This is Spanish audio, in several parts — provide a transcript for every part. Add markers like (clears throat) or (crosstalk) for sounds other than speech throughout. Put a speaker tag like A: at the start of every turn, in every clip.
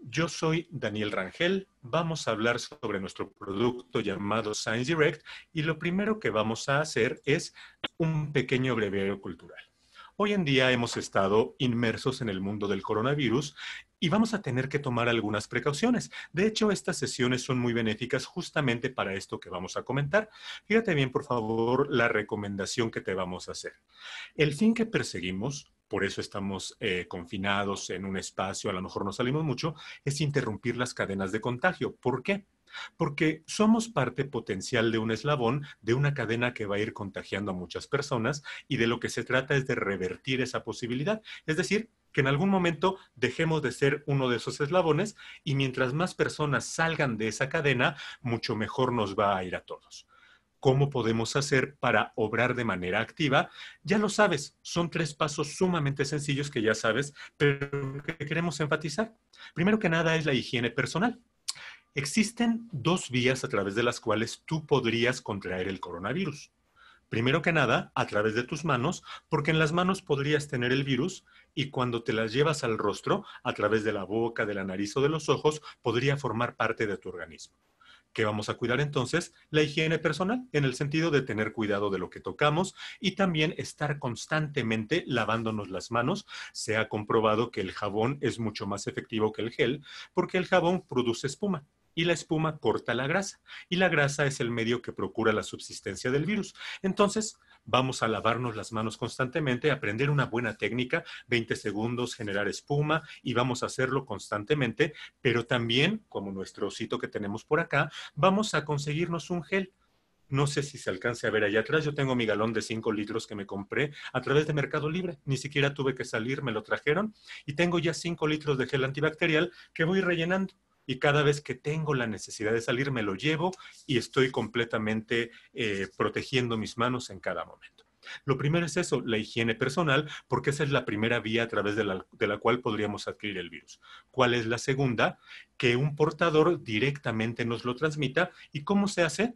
A: Yo soy Daniel Rangel. Vamos a hablar sobre nuestro producto llamado Science Direct y lo primero que vamos a hacer es un pequeño breviario cultural. Hoy en día hemos estado inmersos en el mundo del coronavirus y vamos a tener que tomar algunas precauciones. De hecho, estas sesiones son muy benéficas justamente para esto que vamos a comentar. Fíjate bien, por favor, la recomendación que te vamos a hacer. El fin que perseguimos por eso estamos eh, confinados en un espacio, a lo mejor no salimos mucho, es interrumpir las cadenas de contagio. ¿Por qué? Porque somos parte potencial de un eslabón, de una cadena que va a ir contagiando a muchas personas y de lo que se trata es de revertir esa posibilidad. Es decir, que en algún momento dejemos de ser uno de esos eslabones y mientras más personas salgan de esa cadena, mucho mejor nos va a ir a todos cómo podemos hacer para obrar de manera activa, ya lo sabes, son tres pasos sumamente sencillos que ya sabes, pero que queremos enfatizar. Primero que nada es la higiene personal. Existen dos vías a través de las cuales tú podrías contraer el coronavirus. Primero que nada, a través de tus manos, porque en las manos podrías tener el virus y cuando te las llevas al rostro, a través de la boca, de la nariz o de los ojos, podría formar parte de tu organismo. ¿Qué vamos a cuidar entonces? La higiene personal, en el sentido de tener cuidado de lo que tocamos y también estar constantemente lavándonos las manos. Se ha comprobado que el jabón es mucho más efectivo que el gel porque el jabón produce espuma y la espuma corta la grasa y la grasa es el medio que procura la subsistencia del virus. Entonces, vamos a lavarnos las manos constantemente, aprender una buena técnica, 20 segundos, generar espuma y vamos a hacerlo constantemente, pero también, como nuestro osito que tenemos por acá, vamos a conseguirnos un gel. No sé si se alcance a ver allá atrás. Yo tengo mi galón de 5 litros que me compré a través de Mercado Libre. Ni siquiera tuve que salir, me lo trajeron. Y tengo ya 5 litros de gel antibacterial que voy rellenando y cada vez que tengo la necesidad de salir me lo llevo y estoy completamente eh, protegiendo mis manos en cada momento. Lo primero es eso, la higiene personal, porque esa es la primera vía a través de la, de la, cual podríamos adquirir el virus. ¿Cuál es la segunda? Que un portador directamente nos lo transmita. ¿Y cómo se hace?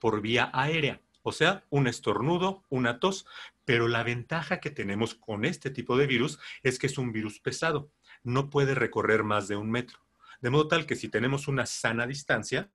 A: Por vía aérea. O sea, un estornudo, una tos, pero la ventaja que tenemos con este tipo de virus es que es un virus pesado, no puede recorrer más de un metro. De modo tal que si tenemos una sana distancia,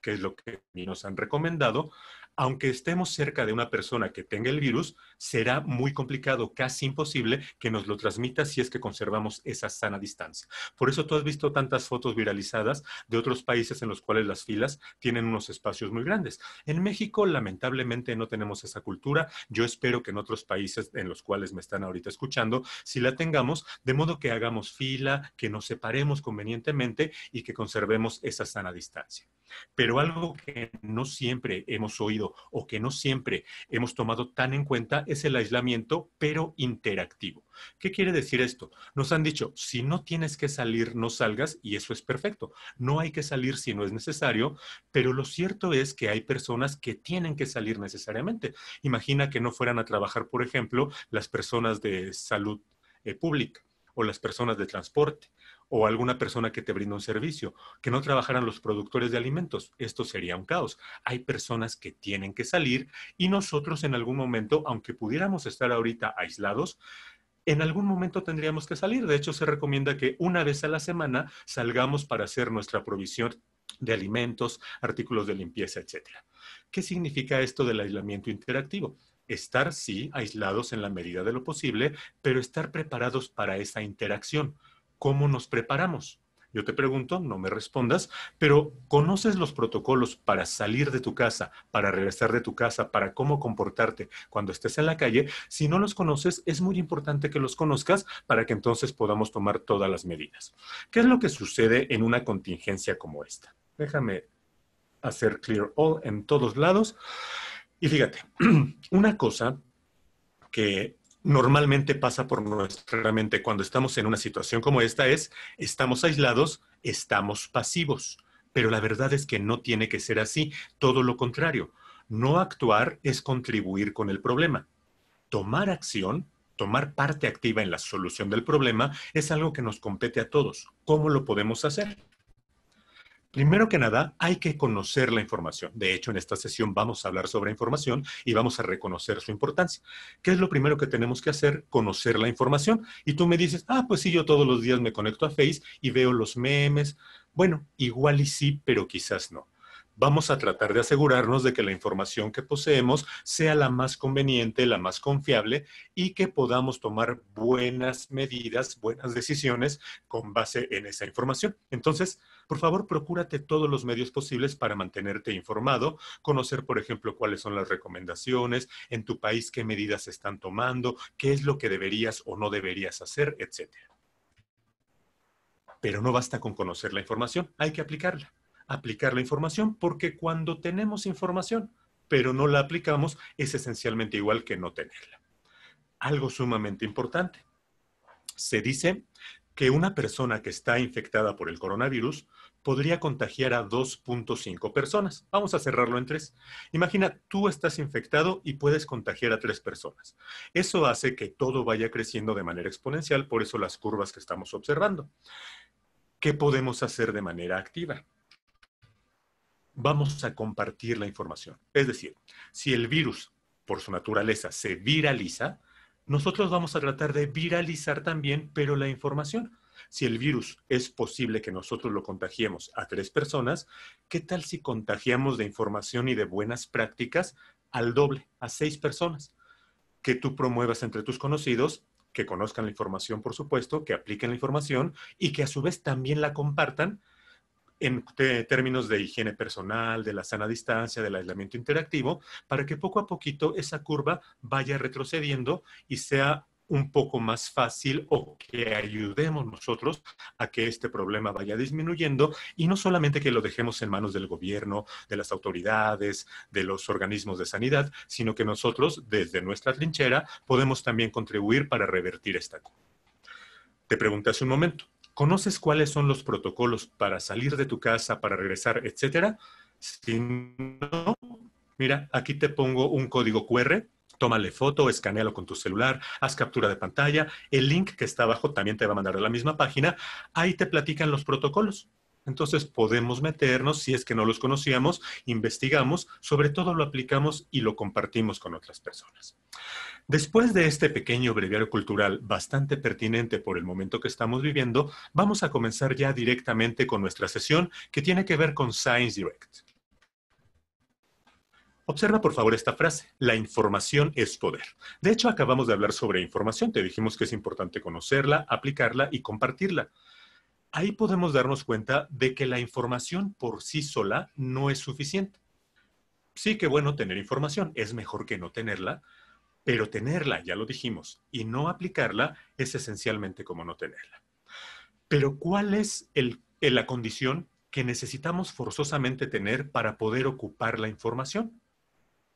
A: que es lo que nos han recomendado, aunque estemos cerca de una persona que tenga el virus, será muy complicado, casi imposible, que nos lo transmita si es que conservamos esa sana distancia. Por eso tú has visto tantas fotos viralizadas de otros países en los cuales las filas tienen unos espacios muy grandes. En México, lamentablemente, no tenemos esa cultura. Yo espero que en otros países en los cuales me están ahorita escuchando, si la tengamos, de modo que hagamos fila, que nos separemos convenientemente y que conservemos esa sana distancia. Pero algo que no siempre hemos oído o que no siempre hemos tomado tan en cuenta es el aislamiento, pero interactivo. ¿Qué quiere decir esto? Nos han dicho, si no tienes que salir, no salgas y eso es perfecto. No hay que salir si no es necesario, pero lo cierto es que hay personas que tienen que salir necesariamente. Imagina que no fueran a trabajar, por ejemplo, las personas de salud eh, pública o las personas de transporte o alguna persona que te brinda un servicio, que no trabajaran los productores de alimentos. Esto sería un caos. Hay personas que tienen que salir y nosotros en algún momento, aunque pudiéramos estar ahorita aislados, en algún momento tendríamos que salir. De hecho, se recomienda que una vez a la semana salgamos para hacer nuestra provisión de alimentos, artículos de limpieza, etc. ¿Qué significa esto del aislamiento interactivo? Estar, sí, aislados en la medida de lo posible, pero estar preparados para esa interacción cómo nos preparamos. Yo te pregunto, no me respondas, pero ¿conoces los protocolos para salir de tu casa, para regresar de tu casa, para cómo comportarte cuando estés en la calle? Si no los conoces, es muy importante que los conozcas para que entonces podamos tomar todas las medidas. ¿Qué es lo que sucede en una contingencia como esta? Déjame hacer clear all en todos lados. Y fíjate, (clears throat) una cosa que normalmente pasa por nuestra mente cuando estamos en una situación como esta es, estamos aislados, estamos pasivos. Pero la verdad es que no tiene que ser así, todo lo contrario. No actuar es contribuir con el problema. Tomar acción, tomar parte activa en la solución del problema es algo que nos compete a todos. ¿Cómo lo podemos hacer? Primero que nada, hay que conocer la información. De hecho, en esta sesión vamos a hablar sobre información y vamos a reconocer su importancia. ¿Qué es lo primero que tenemos que hacer? Conocer la información. Y tú me dices, ah, pues sí, yo todos los días me conecto a Face y veo los memes. Bueno, igual y sí, pero quizás no. Vamos a tratar de asegurarnos de que la información que poseemos sea la más conveniente, la más confiable y que podamos tomar buenas medidas, buenas decisiones con base en esa información. Entonces, por favor procúrate todos los medios posibles para mantenerte informado, conocer, por ejemplo, cuáles son las recomendaciones, en tu país qué medidas se están tomando, qué es lo que deberías o no deberías hacer, etc. Pero no basta con conocer la información, hay que aplicarla. Aplicar la información porque cuando tenemos información, pero no la aplicamos, es esencialmente igual que no tenerla. Algo sumamente importante. Se dice que una persona que está infectada por el coronavirus podría contagiar a 2.5 personas. Vamos a cerrarlo en tres. Imagina, tú estás infectado y puedes contagiar a tres personas. Eso hace que todo vaya creciendo de manera exponencial, por eso las curvas que estamos observando. ¿Qué podemos hacer de manera activa? Vamos a compartir la información. Es decir, si el virus, por su naturaleza, se viraliza, nosotros vamos a tratar de viralizar también, pero la información. Si el virus es posible que nosotros lo contagiemos a tres personas, ¿qué tal si contagiamos de información y de buenas prácticas al doble, a seis personas? Que tú promuevas entre tus conocidos, que conozcan la información, por supuesto, que apliquen la información y que a su vez también la compartan en términos de higiene personal, de la sana distancia, del aislamiento interactivo, para que poco a poquito esa curva vaya retrocediendo y sea un poco más fácil o que ayudemos nosotros a que este problema vaya disminuyendo y no solamente que lo dejemos en manos del gobierno, de las autoridades, de los organismos de sanidad, sino que nosotros desde nuestra trinchera podemos también contribuir para revertir esta. Te pregunté hace un momento, ¿Conoces cuáles son los protocolos para salir de tu casa, para regresar, etcétera? Si no, mira, aquí te pongo un código QR, tómale foto, escanealo con tu celular, haz captura de pantalla, el link que está abajo también te va a mandar a la misma página, ahí te platican los protocolos. Entonces podemos meternos, si es que no los conocíamos, investigamos, sobre todo lo aplicamos y lo compartimos con otras personas. Después de este pequeño breviario cultural bastante pertinente por el momento que estamos viviendo, vamos a comenzar ya directamente con nuestra sesión que tiene que ver con Science Direct. Observa por favor esta frase, la información es poder. De hecho, acabamos de hablar sobre información, te dijimos que es importante conocerla, aplicarla y compartirla ahí podemos darnos cuenta de que la información por sí sola no es suficiente. Sí que bueno tener información, es mejor que no tenerla, pero tenerla, ya lo dijimos, y no aplicarla es esencialmente como no tenerla. Pero ¿cuál es la condición que necesitamos forzosamente tener para poder ocupar la información?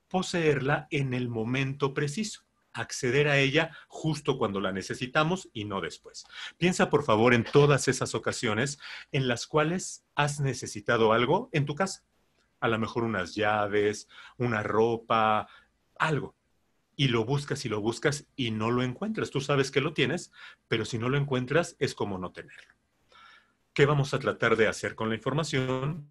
A: Poseerla en el momento preciso acceder a ella justo cuando la necesitamos y no después. Piensa, por favor, en todas esas ocasiones en las cuales has necesitado algo en tu casa. A lo mejor unas llaves, una ropa, algo. Y lo buscas y lo buscas y no lo encuentras. Tú sabes que lo tienes, pero si no lo encuentras es como no tenerlo. ¿Qué vamos a tratar de hacer con la información?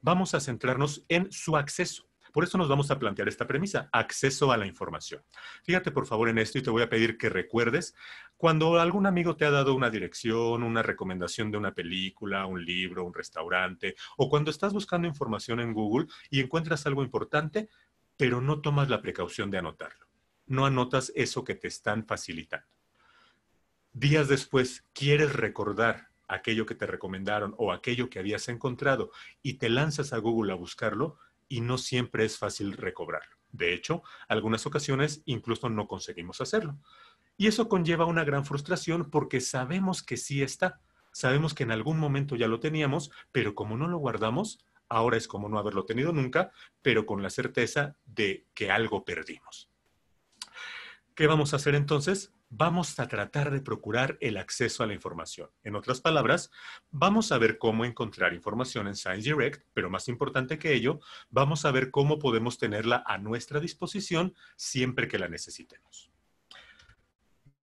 A: Vamos a centrarnos en su acceso por eso nos vamos a plantear esta premisa, acceso a la información. Fíjate por favor en esto y te voy a pedir que recuerdes cuando algún amigo te ha dado una dirección, una recomendación de una película, un libro, un restaurante, o cuando estás buscando información en Google y encuentras algo importante, pero no tomas la precaución de anotarlo. No anotas eso que te están facilitando. Días después, quieres recordar aquello que te recomendaron o aquello que habías encontrado y te lanzas a Google a buscarlo, y no siempre es fácil recobrarlo. De hecho, algunas ocasiones incluso no conseguimos hacerlo. Y eso conlleva una gran frustración porque sabemos que sí está, sabemos que en algún momento ya lo teníamos, pero como no lo guardamos, ahora es como no haberlo tenido nunca, pero con la certeza de que algo perdimos. ¿Qué vamos a hacer entonces? vamos a tratar de procurar el acceso a la información. En otras palabras, vamos a ver cómo encontrar información en Science Direct, pero más importante que ello, vamos a ver cómo podemos tenerla a nuestra disposición siempre que la necesitemos.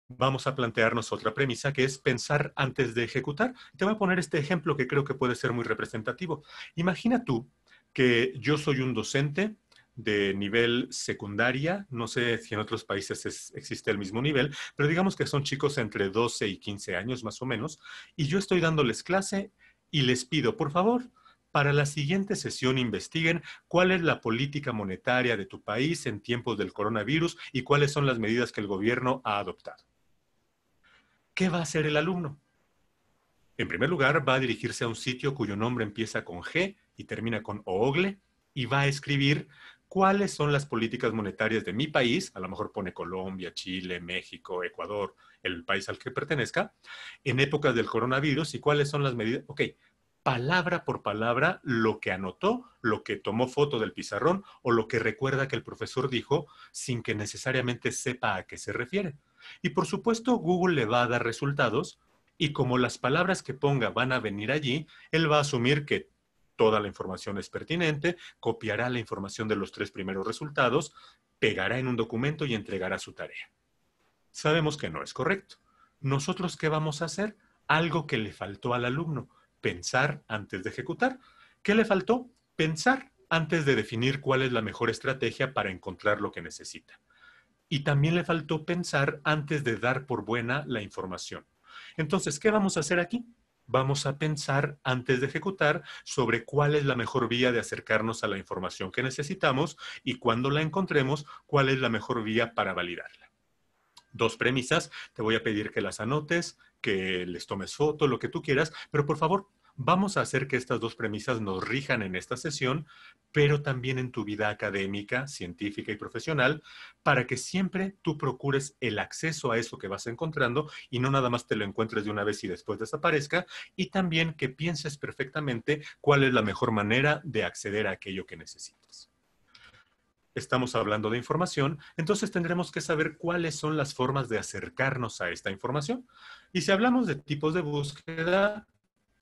A: Vamos a plantearnos otra premisa que es pensar antes de ejecutar. Te voy a poner este ejemplo que creo que puede ser muy representativo. Imagina tú que yo soy un docente de nivel secundaria. No sé si en otros países existe el mismo nivel, pero digamos que son chicos entre 12 y 15 años más o menos. Y yo estoy dándoles clase y les pido, por favor, para la siguiente sesión investiguen cuál es la política monetaria de tu país en tiempos del coronavirus y cuáles son las medidas que el gobierno ha adoptado. ¿Qué va a hacer el alumno? En primer lugar, va a dirigirse a un sitio cuyo nombre empieza con G y termina con Ogle y va a escribir cuáles son las políticas monetarias de mi país, a lo mejor pone Colombia, Chile, México, Ecuador, el país al que pertenezca, en épocas del coronavirus y cuáles son las medidas. Ok, palabra por palabra lo que anotó, lo que tomó foto del pizarrón o lo que recuerda que el profesor dijo sin que necesariamente sepa a qué se refiere. Y por supuesto, Google le va a dar resultados y como las palabras que ponga van a venir allí, él va a asumir que toda la información es pertinente, copiará la información de los tres primeros resultados, pegará en un documento y entregará su tarea. Sabemos que no es correcto. ¿Nosotros qué vamos a hacer? Algo que le faltó al alumno, pensar antes de ejecutar. ¿Qué le faltó? Pensar antes de definir cuál es la mejor estrategia para encontrar lo que necesita. Y también le faltó pensar antes de dar por buena la información. Entonces, ¿qué vamos a hacer aquí? vamos a pensar antes de ejecutar sobre cuál es la mejor vía de acercarnos a la información que necesitamos y cuando la encontremos, cuál es la mejor vía para validarla. Dos premisas, te voy a pedir que las anotes, que les tomes foto, lo que tú quieras, pero por favor, Vamos a hacer que estas dos premisas nos rijan en esta sesión, pero también en tu vida académica, científica y profesional, para que siempre tú procures el acceso a eso que vas encontrando y no nada más te lo encuentres de una vez y después desaparezca, y también que pienses perfectamente cuál es la mejor manera de acceder a aquello que necesitas estamos hablando de información, entonces tendremos que saber cuáles son las formas de acercarnos a esta información. Y si hablamos de tipos de búsqueda,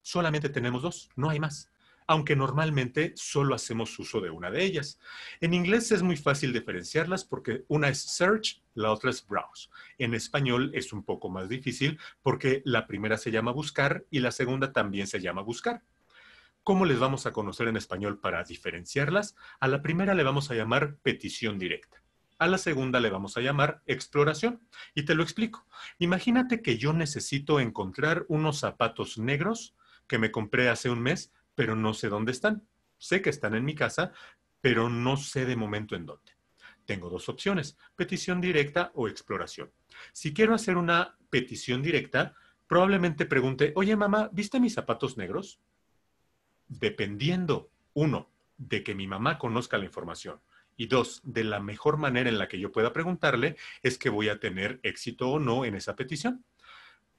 A: Solamente tenemos dos, no hay más, aunque normalmente solo hacemos uso de una de ellas. En inglés es muy fácil diferenciarlas porque una es search, la otra es browse. En español es un poco más difícil porque la primera se llama buscar y la segunda también se llama buscar. ¿Cómo les vamos a conocer en español para diferenciarlas? A la primera le vamos a llamar petición directa. A la segunda le vamos a llamar exploración. Y te lo explico. Imagínate que yo necesito encontrar unos zapatos negros que me compré hace un mes, pero no sé dónde están. Sé que están en mi casa, pero no sé de momento en dónde. Tengo dos opciones, petición directa o exploración. Si quiero hacer una petición directa, probablemente pregunte, oye mamá, ¿viste mis zapatos negros? Dependiendo, uno, de que mi mamá conozca la información y dos, de la mejor manera en la que yo pueda preguntarle, es que voy a tener éxito o no en esa petición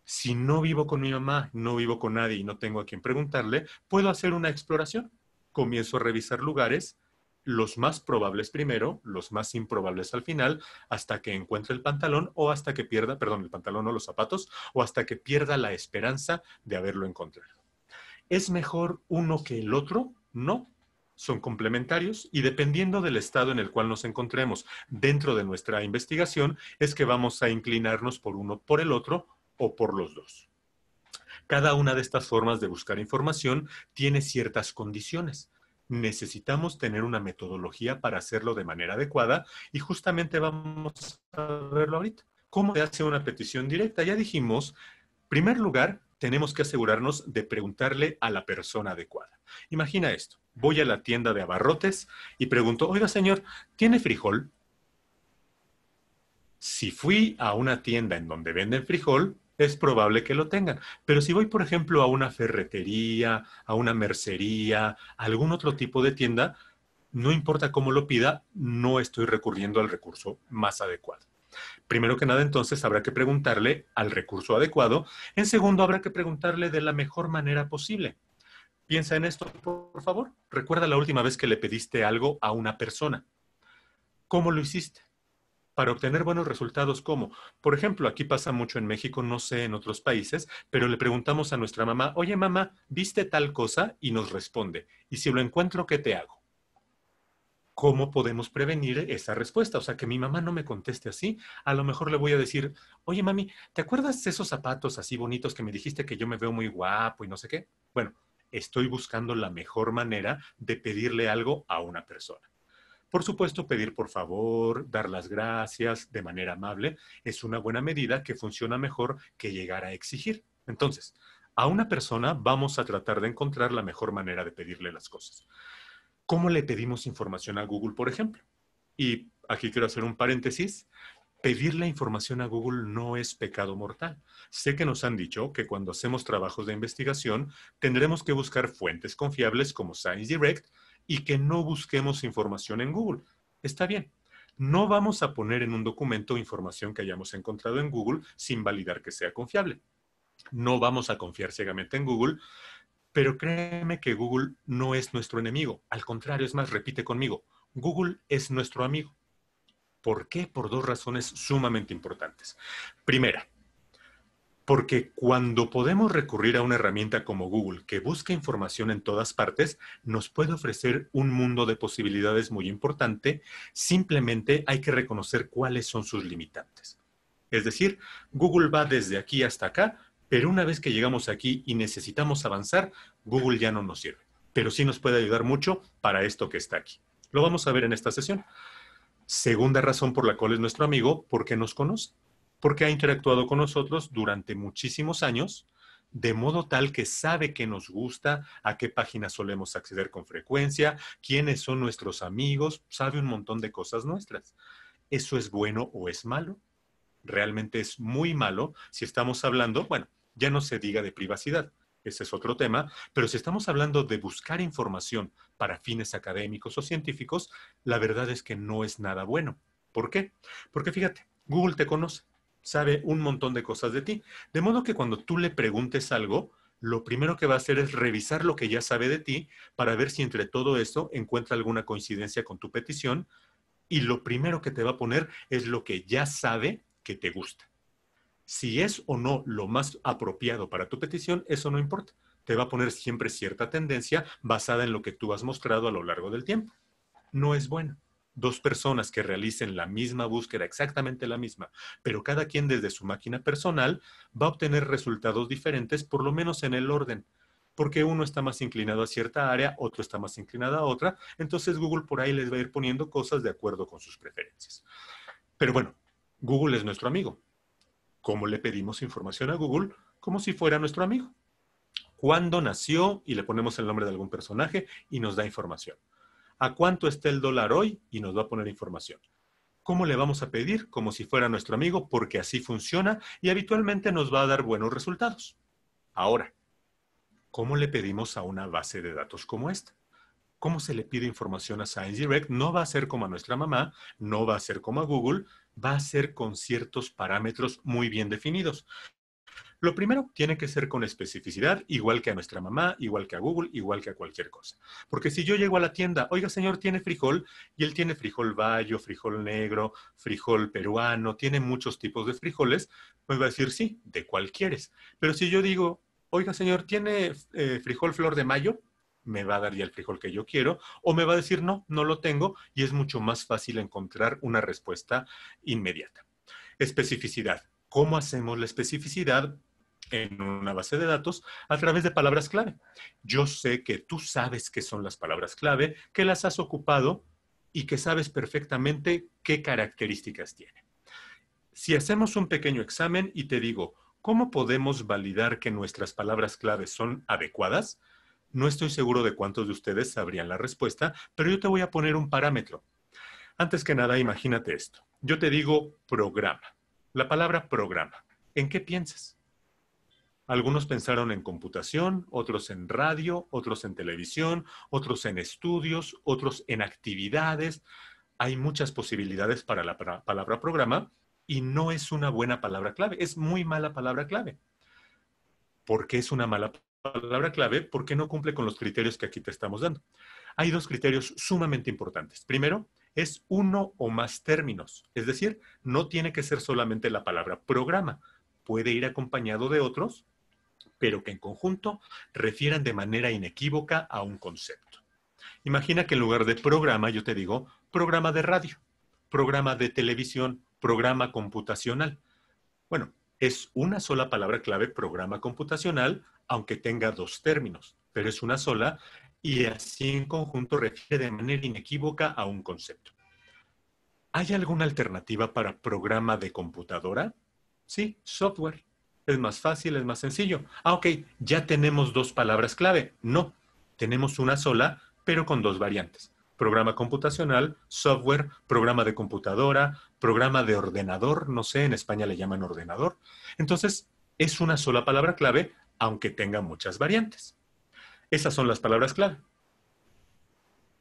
A: si no vivo con mi mamá, no vivo con nadie y no tengo a quien preguntarle, puedo hacer una exploración. Comienzo a revisar lugares, los más probables primero, los más improbables al final, hasta que encuentre el pantalón o hasta que pierda, perdón, el pantalón o los zapatos, o hasta que pierda la esperanza de haberlo encontrado. ¿Es mejor uno que el otro? No. Son complementarios y dependiendo del estado en el cual nos encontremos dentro de nuestra investigación, es que vamos a inclinarnos por uno por el otro o por los dos. Cada una de estas formas de buscar información tiene ciertas condiciones. Necesitamos tener una metodología para hacerlo de manera adecuada y justamente vamos a verlo ahorita. ¿Cómo se hace una petición directa? Ya dijimos, en primer lugar, tenemos que asegurarnos de preguntarle a la persona adecuada. Imagina esto, voy a la tienda de abarrotes y pregunto, oiga señor, ¿tiene frijol? Si fui a una tienda en donde venden frijol, es probable que lo tengan. Pero si voy, por ejemplo, a una ferretería, a una mercería, a algún otro tipo de tienda, no importa cómo lo pida, no estoy recurriendo al recurso más adecuado. Primero que nada, entonces, habrá que preguntarle al recurso adecuado. En segundo, habrá que preguntarle de la mejor manera posible. Piensa en esto, por favor. Recuerda la última vez que le pediste algo a una persona. ¿Cómo lo hiciste? para obtener buenos resultados como, por ejemplo, aquí pasa mucho en México, no sé en otros países, pero le preguntamos a nuestra mamá, oye mamá, ¿viste tal cosa? Y nos responde, ¿y si lo encuentro, qué te hago? ¿Cómo podemos prevenir esa respuesta? O sea, que mi mamá no me conteste así. A lo mejor le voy a decir, oye mami, ¿te acuerdas de esos zapatos así bonitos que me dijiste que yo me veo muy guapo y no sé qué? Bueno, estoy buscando la mejor manera de pedirle algo a una persona. Por supuesto, pedir por favor, dar las gracias de manera amable es una buena medida que funciona mejor que llegar a exigir. Entonces, a una persona vamos a tratar de encontrar la mejor manera de pedirle las cosas. ¿Cómo le pedimos información a Google, por ejemplo? Y aquí quiero hacer un paréntesis. Pedir la información a Google no es pecado mortal. Sé que nos han dicho que cuando hacemos trabajos de investigación tendremos que buscar fuentes confiables como Science Direct y que no busquemos información en Google. Está bien. No vamos a poner en un documento información que hayamos encontrado en Google sin validar que sea confiable. No vamos a confiar ciegamente en Google, pero créeme que Google no es nuestro enemigo. Al contrario, es más, repite conmigo, Google es nuestro amigo. ¿Por qué? Por dos razones sumamente importantes. Primera, porque cuando podemos recurrir a una herramienta como Google, que busca información en todas partes, nos puede ofrecer un mundo de posibilidades muy importante. Simplemente hay que reconocer cuáles son sus limitantes. Es decir, Google va desde aquí hasta acá, pero una vez que llegamos aquí y necesitamos avanzar, Google ya no nos sirve. Pero sí nos puede ayudar mucho para esto que está aquí. Lo vamos a ver en esta sesión. Segunda razón por la cual es nuestro amigo, porque nos conoce porque ha interactuado con nosotros durante muchísimos años, de modo tal que sabe qué nos gusta, a qué páginas solemos acceder con frecuencia, quiénes son nuestros amigos, sabe un montón de cosas nuestras. ¿Eso es bueno o es malo? Realmente es muy malo si estamos hablando, bueno, ya no se diga de privacidad, ese es otro tema, pero si estamos hablando de buscar información para fines académicos o científicos, la verdad es que no es nada bueno. ¿Por qué? Porque fíjate, Google te conoce sabe un montón de cosas de ti. De modo que cuando tú le preguntes algo, lo primero que va a hacer es revisar lo que ya sabe de ti para ver si entre todo eso encuentra alguna coincidencia con tu petición. Y lo primero que te va a poner es lo que ya sabe que te gusta. Si es o no lo más apropiado para tu petición, eso no importa. Te va a poner siempre cierta tendencia basada en lo que tú has mostrado a lo largo del tiempo. No es bueno dos personas que realicen la misma búsqueda, exactamente la misma, pero cada quien desde su máquina personal va a obtener resultados diferentes, por lo menos en el orden, porque uno está más inclinado a cierta área, otro está más inclinado a otra, entonces Google por ahí les va a ir poniendo cosas de acuerdo con sus preferencias. Pero bueno, Google es nuestro amigo. ¿Cómo le pedimos información a Google? Como si fuera nuestro amigo. ¿Cuándo nació? Y le ponemos el nombre de algún personaje y nos da información a cuánto está el dólar hoy y nos va a poner información. ¿Cómo le vamos a pedir? Como si fuera nuestro amigo, porque así funciona y habitualmente nos va a dar buenos resultados. Ahora, ¿cómo le pedimos a una base de datos como esta? ¿Cómo se le pide información a Science Direct? No va a ser como a nuestra mamá, no va a ser como a Google, va a ser con ciertos parámetros muy bien definidos. Lo primero tiene que ser con especificidad, igual que a nuestra mamá, igual que a Google, igual que a cualquier cosa. Porque si yo llego a la tienda, oiga señor, tiene frijol, y él tiene frijol bayo, frijol negro, frijol peruano, tiene muchos tipos de frijoles, Me pues va a decir sí, de cual quieres. Pero si yo digo, oiga señor, tiene eh, frijol flor de mayo, me va a dar ya el frijol que yo quiero, o me va a decir no, no lo tengo, y es mucho más fácil encontrar una respuesta inmediata. Especificidad. ¿Cómo hacemos la especificidad? en una base de datos a través de palabras clave. Yo sé que tú sabes qué son las palabras clave, que las has ocupado y que sabes perfectamente qué características tienen. Si hacemos un pequeño examen y te digo, ¿cómo podemos validar que nuestras palabras clave son adecuadas? No estoy seguro de cuántos de ustedes sabrían la respuesta, pero yo te voy a poner un parámetro. Antes que nada, imagínate esto. Yo te digo programa. La palabra programa. ¿En qué piensas? Algunos pensaron en computación, otros en radio, otros en televisión, otros en estudios, otros en actividades. Hay muchas posibilidades para la palabra programa y no es una buena palabra clave, es muy mala palabra clave. ¿Por qué es una mala palabra clave? Porque no cumple con los criterios que aquí te estamos dando. Hay dos criterios sumamente importantes. Primero, es uno o más términos, es decir, no tiene que ser solamente la palabra programa, puede ir acompañado de otros pero que en conjunto refieran de manera inequívoca a un concepto. Imagina que en lugar de programa yo te digo programa de radio, programa de televisión, programa computacional. Bueno, es una sola palabra clave, programa computacional, aunque tenga dos términos, pero es una sola y así en conjunto refiere de manera inequívoca a un concepto. ¿Hay alguna alternativa para programa de computadora? Sí, software es más fácil, es más sencillo. Ah, ok, ya tenemos dos palabras clave. No, tenemos una sola, pero con dos variantes. Programa computacional, software, programa de computadora, programa de ordenador, no sé, en España le llaman ordenador. Entonces, es una sola palabra clave, aunque tenga muchas variantes. Esas son las palabras clave.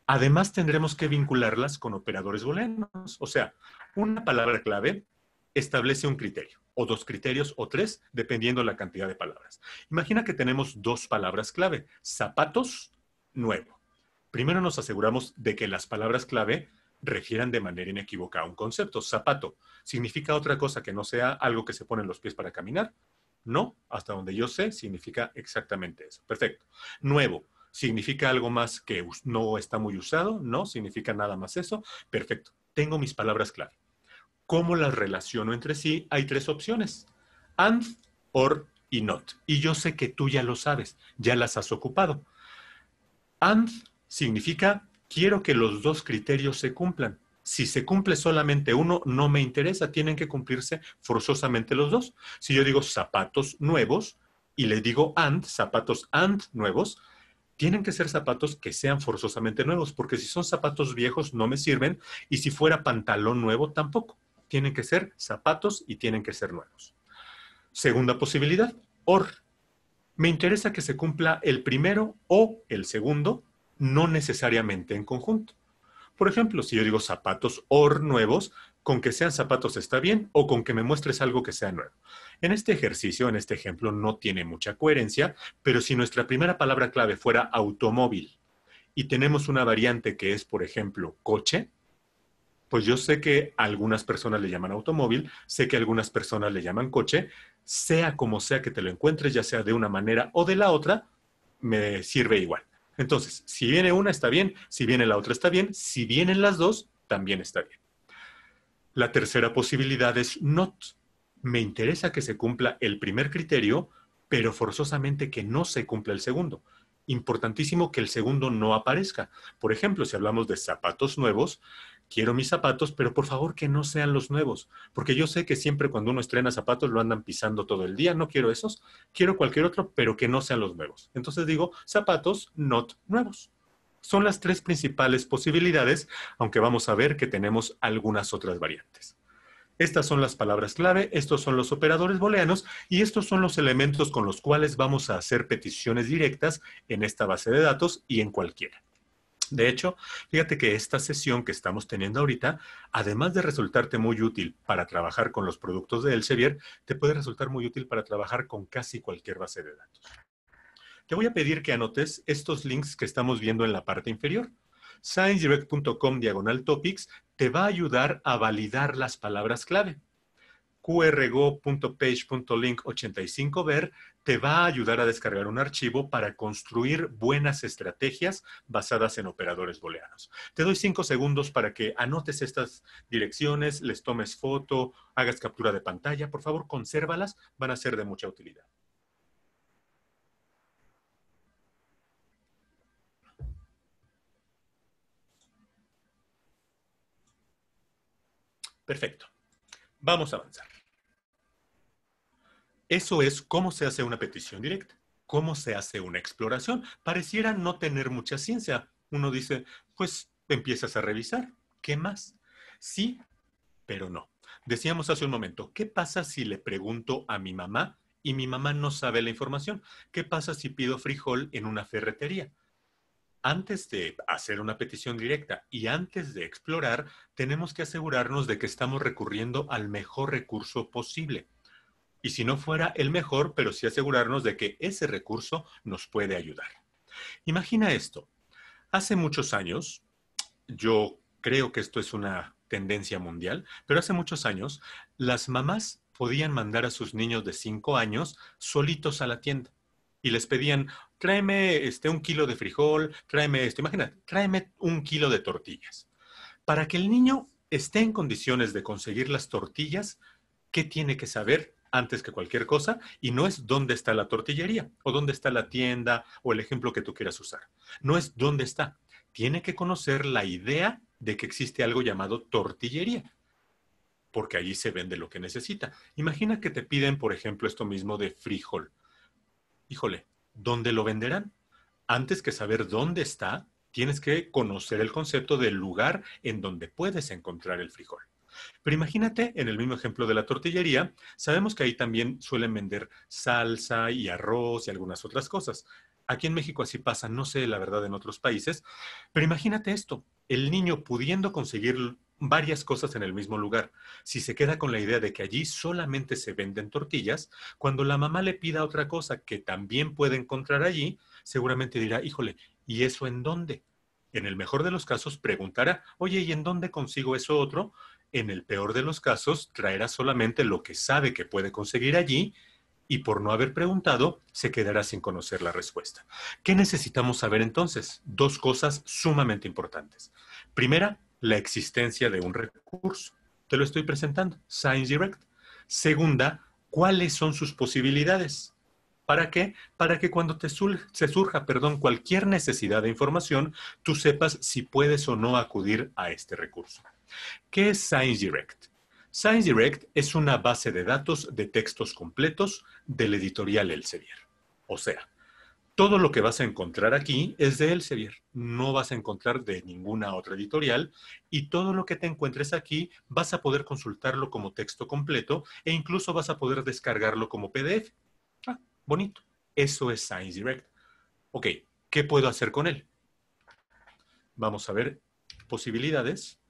A: Además, tendremos que vincularlas con operadores booleanos. O sea, una palabra clave establece un criterio o dos criterios o tres, dependiendo la cantidad de palabras. Imagina que tenemos dos palabras clave, zapatos, nuevo. Primero nos aseguramos de que las palabras clave refieran de manera inequívoca a un concepto. Zapato significa otra cosa que no sea algo que se pone en los pies para caminar. No, hasta donde yo sé, significa exactamente eso. Perfecto. Nuevo. ¿Significa algo más que no está muy usado? No, significa nada más eso. Perfecto. Tengo mis palabras clave cómo las relaciono entre sí, hay tres opciones. And, or y not. Y yo sé que tú ya lo sabes, ya las has ocupado. And significa quiero que los dos criterios se cumplan. Si se cumple solamente uno, no me interesa, tienen que cumplirse forzosamente los dos. Si yo digo zapatos nuevos y le digo and, zapatos and nuevos, tienen que ser zapatos que sean forzosamente nuevos, porque si son zapatos viejos no me sirven y si fuera pantalón nuevo tampoco tienen que ser zapatos y tienen que ser nuevos. Segunda posibilidad, OR. Me interesa que se cumpla el primero o el segundo, no necesariamente en conjunto. Por ejemplo, si yo digo zapatos OR nuevos, con que sean zapatos está bien o con que me muestres algo que sea nuevo. En este ejercicio, en este ejemplo, no tiene mucha coherencia, pero si nuestra primera palabra clave fuera automóvil y tenemos una variante que es, por ejemplo, coche, pues yo sé que algunas personas le llaman automóvil, sé que algunas personas le llaman coche, sea como sea que te lo encuentres, ya sea de una manera o de la otra, me sirve igual. Entonces, si viene una, está bien, si viene la otra, está bien, si vienen las dos, también está bien. La tercera posibilidad es not. Me interesa que se cumpla el primer criterio, pero forzosamente que no se cumpla el segundo. Importantísimo que el segundo no aparezca. Por ejemplo, si hablamos de zapatos nuevos, quiero mis zapatos, pero por favor que no sean los nuevos, porque yo sé que siempre cuando uno estrena zapatos lo andan pisando todo el día, no quiero esos, quiero cualquier otro, pero que no sean los nuevos. Entonces digo, zapatos not nuevos. Son las tres principales posibilidades, aunque vamos a ver que tenemos algunas otras variantes. Estas son las palabras clave, estos son los operadores booleanos y estos son los elementos con los cuales vamos a hacer peticiones directas en esta base de datos y en cualquiera. De hecho, fíjate que esta sesión que estamos teniendo ahorita, además de resultarte muy útil para trabajar con los productos de Elsevier, te puede resultar muy útil para trabajar con casi cualquier base de datos. Te voy a pedir que anotes estos links que estamos viendo en la parte inferior. ScienceDirect.com diagonal topics te va a ayudar a validar las palabras clave. qrgo.page.link85ver te va a ayudar a descargar un archivo para construir buenas estrategias basadas en operadores booleanos. Te doy cinco segundos para que anotes estas direcciones, les tomes foto, hagas captura de pantalla. Por favor, consérvalas, van a ser de mucha utilidad. Perfecto. Vamos a avanzar. Eso es cómo se hace una petición directa, cómo se hace una exploración. Pareciera no tener mucha ciencia. Uno dice, pues empiezas a revisar. ¿Qué más? Sí, pero no. Decíamos hace un momento, ¿qué pasa si le pregunto a mi mamá y mi mamá no sabe la información? ¿Qué pasa si pido frijol en una ferretería? Antes de hacer una petición directa y antes de explorar, tenemos que asegurarnos de que estamos recurriendo al mejor recurso posible y si no fuera el mejor, pero sí asegurarnos de que ese recurso nos puede ayudar. Imagina esto. Hace muchos años, yo creo que esto es una tendencia mundial, pero hace muchos años las mamás podían mandar a sus niños de 5 años solitos a la tienda y les pedían, tráeme este, un kilo de frijol, tráeme esto, Imagina, tráeme un kilo de tortillas. Para que el niño esté en condiciones de conseguir las tortillas, ¿qué tiene que saber antes que cualquier cosa y no es dónde está la tortillería o dónde está la tienda o el ejemplo que tú quieras usar. No es dónde está. Tiene que conocer la idea de que existe algo llamado tortillería, porque allí se vende lo que necesita. Imagina que te piden, por ejemplo, esto mismo de frijol. Híjole, ¿dónde lo venderán? Antes que saber dónde está, tienes que conocer el concepto del lugar en donde puedes encontrar el frijol. Pero imagínate, en el mismo ejemplo de la tortillería, sabemos que ahí también suelen vender salsa y arroz y algunas otras cosas. Aquí en México así pasa, no sé la verdad en otros países, pero imagínate esto, el niño pudiendo conseguir varias cosas en el mismo lugar. Si se queda con la idea de que allí solamente se venden tortillas, cuando la mamá le pida otra cosa que también puede encontrar allí, seguramente dirá, híjole, ¿y eso en dónde? En el mejor de los casos preguntará, oye, ¿y en dónde consigo eso otro? en el peor de los casos, traerá solamente lo que sabe que puede conseguir allí y por no haber preguntado, se quedará sin conocer la respuesta. ¿Qué necesitamos saber entonces? Dos cosas sumamente importantes. Primera, la existencia de un recurso. Te lo estoy presentando, Science Direct. Segunda, cuáles son sus posibilidades. ¿Para qué? Para que cuando te se surja perdón, cualquier necesidad de información, tú sepas si puedes o no acudir a este recurso. ¿Qué es Science Direct? Science Direct es una base de datos de textos completos del editorial Elsevier. O sea, todo lo que vas a encontrar aquí es de Elsevier. No vas a encontrar de ninguna otra editorial y todo lo que te encuentres aquí vas a poder consultarlo como texto completo e incluso vas a poder descargarlo como PDF. Ah, bonito. Eso es Science Direct. Ok, ¿qué puedo hacer con él? Vamos a ver posibilidades.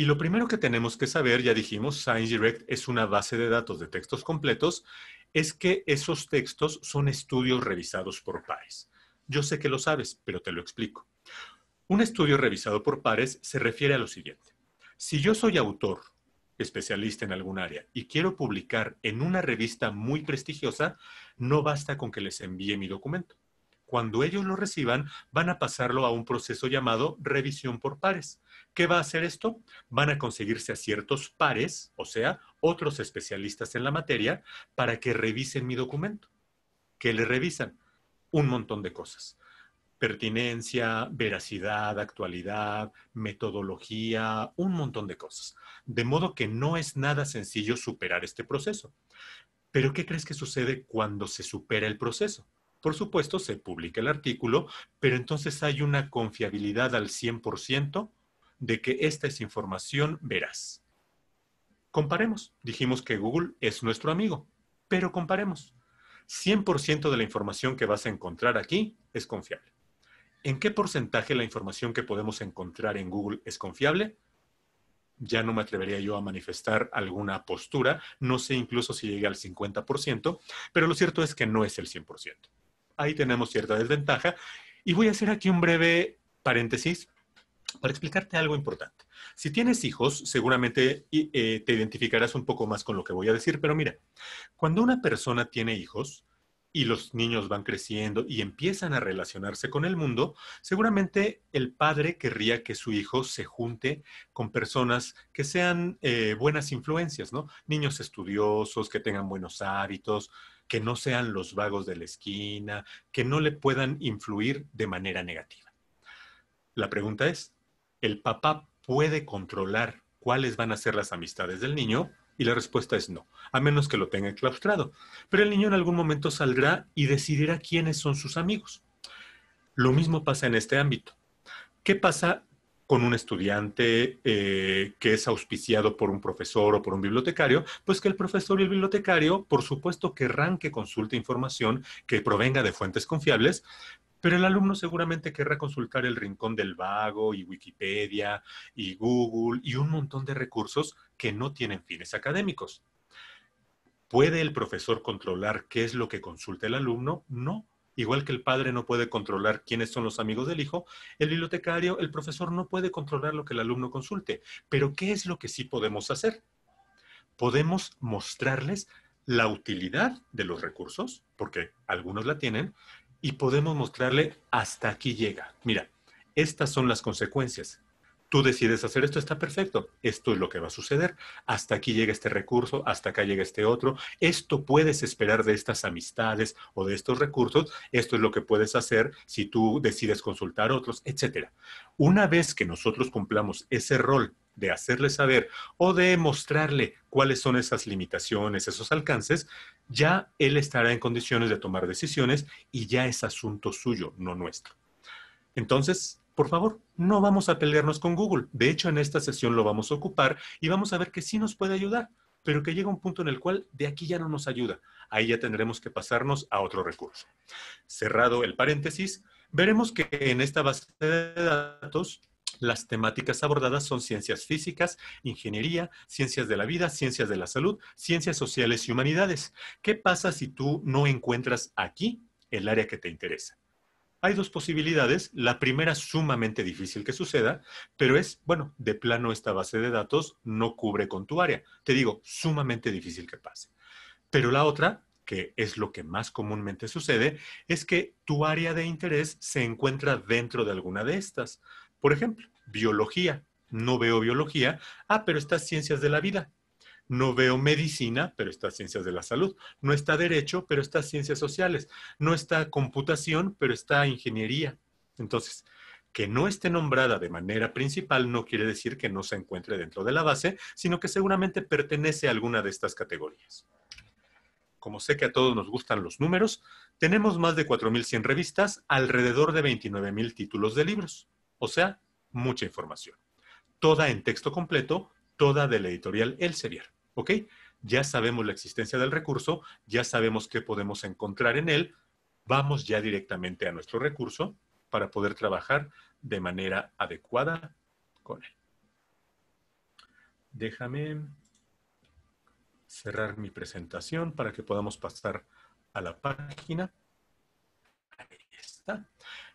A: Y lo primero que tenemos que saber, ya dijimos, ScienceDirect es una base de datos de textos completos, es que esos textos son estudios revisados por pares. Yo sé que lo sabes, pero te lo explico. Un estudio revisado por pares se refiere a lo siguiente. Si yo soy autor, especialista en algún área, y quiero publicar en una revista muy prestigiosa, no basta con que les envíe mi documento. Cuando ellos lo reciban, van a pasarlo a un proceso llamado revisión por pares ¿Qué va a hacer esto? Van a conseguirse a ciertos pares, o sea, otros especialistas en la materia, para que revisen mi documento. ¿Qué le revisan? Un montón de cosas. Pertinencia, veracidad, actualidad, metodología, un montón de cosas. De modo que no es nada sencillo superar este proceso. Pero ¿qué crees que sucede cuando se supera el proceso? Por supuesto, se publica el artículo, pero entonces hay una confiabilidad al 100% de que esta es información veraz. Comparemos. Dijimos que Google es nuestro amigo, pero comparemos. 100% de la información que vas a encontrar aquí es confiable. ¿En qué porcentaje la información que podemos encontrar en Google es confiable? Ya no me atrevería yo a manifestar alguna postura, no sé incluso si llegue al 50%, pero lo cierto es que no es el 100%. Ahí tenemos cierta desventaja y voy a hacer aquí un breve paréntesis para explicarte algo importante. Si tienes hijos, seguramente eh, te identificarás un poco más con lo que voy a decir, pero mira, cuando una persona tiene hijos y los niños van creciendo y empiezan a relacionarse con el mundo, seguramente el padre querría que su hijo se junte con personas que sean eh, buenas influencias, ¿no? Niños estudiosos, que tengan buenos hábitos, que no sean los vagos de la esquina, que no le puedan influir de manera negativa. La pregunta es, el papá puede controlar cuáles van a ser las amistades del niño? Y la respuesta es no, a menos que lo tenga enclaustrado. Pero el niño en algún momento saldrá y decidirá quiénes son sus amigos. Lo mismo pasa en este ámbito. ¿Qué pasa con un estudiante eh, que es auspiciado por un profesor o por un bibliotecario, pues que el profesor y el bibliotecario, por supuesto, querrán que consulte información que provenga de fuentes confiables, pero el alumno seguramente querrá consultar el Rincón del Vago y Wikipedia y Google y un montón de recursos que no tienen fines académicos. ¿Puede el profesor controlar qué es lo que consulta el alumno? No. Igual que el padre no puede controlar quiénes son los amigos del hijo, el bibliotecario, el profesor no puede controlar lo que el alumno consulte. Pero ¿qué es lo que sí podemos hacer? Podemos mostrarles la utilidad de los recursos, porque algunos la tienen, y podemos mostrarle hasta aquí llega. Mira, estas son las consecuencias. Tú decides hacer esto, está perfecto. Esto es lo que va a suceder. Hasta aquí llega este recurso, hasta acá llega este otro. Esto puedes esperar de estas amistades o de estos recursos. Esto es lo que puedes hacer si tú decides consultar otros, etc. Una vez que nosotros cumplamos ese rol de hacerle saber o de mostrarle cuáles son esas limitaciones, esos alcances, ya él estará en condiciones de tomar decisiones y ya es asunto suyo, no nuestro. Entonces, por favor, no vamos a pelearnos con Google. De hecho, en esta sesión lo vamos a ocupar y vamos a ver que sí nos puede ayudar, pero que llega un punto en el cual de aquí ya no nos ayuda. Ahí ya tendremos que pasarnos a otro recurso. Cerrado el paréntesis, veremos que en esta base de datos las temáticas abordadas son ciencias físicas, ingeniería, ciencias de la vida, ciencias de la salud, ciencias sociales y humanidades. ¿Qué pasa si tú no encuentras aquí el área que te interesa? Hay dos posibilidades. La primera sumamente difícil que suceda, pero es, bueno, de plano esta base de datos no cubre con tu área. Te digo, sumamente difícil que pase. Pero la otra, que es lo que más comúnmente sucede, es que tu área de interés se encuentra dentro de alguna de estas. Por ejemplo, biología. No veo biología, ah, pero estas ciencias de la vida. No veo medicina, pero está ciencias de la salud. No está derecho, pero está ciencias sociales. No está computación, pero está ingeniería. Entonces, que no esté nombrada de manera principal no quiere decir que no se encuentre dentro de la base, sino que seguramente pertenece a alguna de estas categorías. Como sé que a todos nos gustan los números, tenemos más de 4.100 revistas, alrededor de 29.000 títulos de libros. O sea, mucha información. Toda en texto completo, toda de la editorial Elsevier. ¿Ok? Ya sabemos la existencia del recurso, ya sabemos qué podemos encontrar en él. Vamos ya directamente a nuestro recurso para poder trabajar de manera adecuada con él. Déjame cerrar mi presentación para que podamos pasar a la página. Ahí está.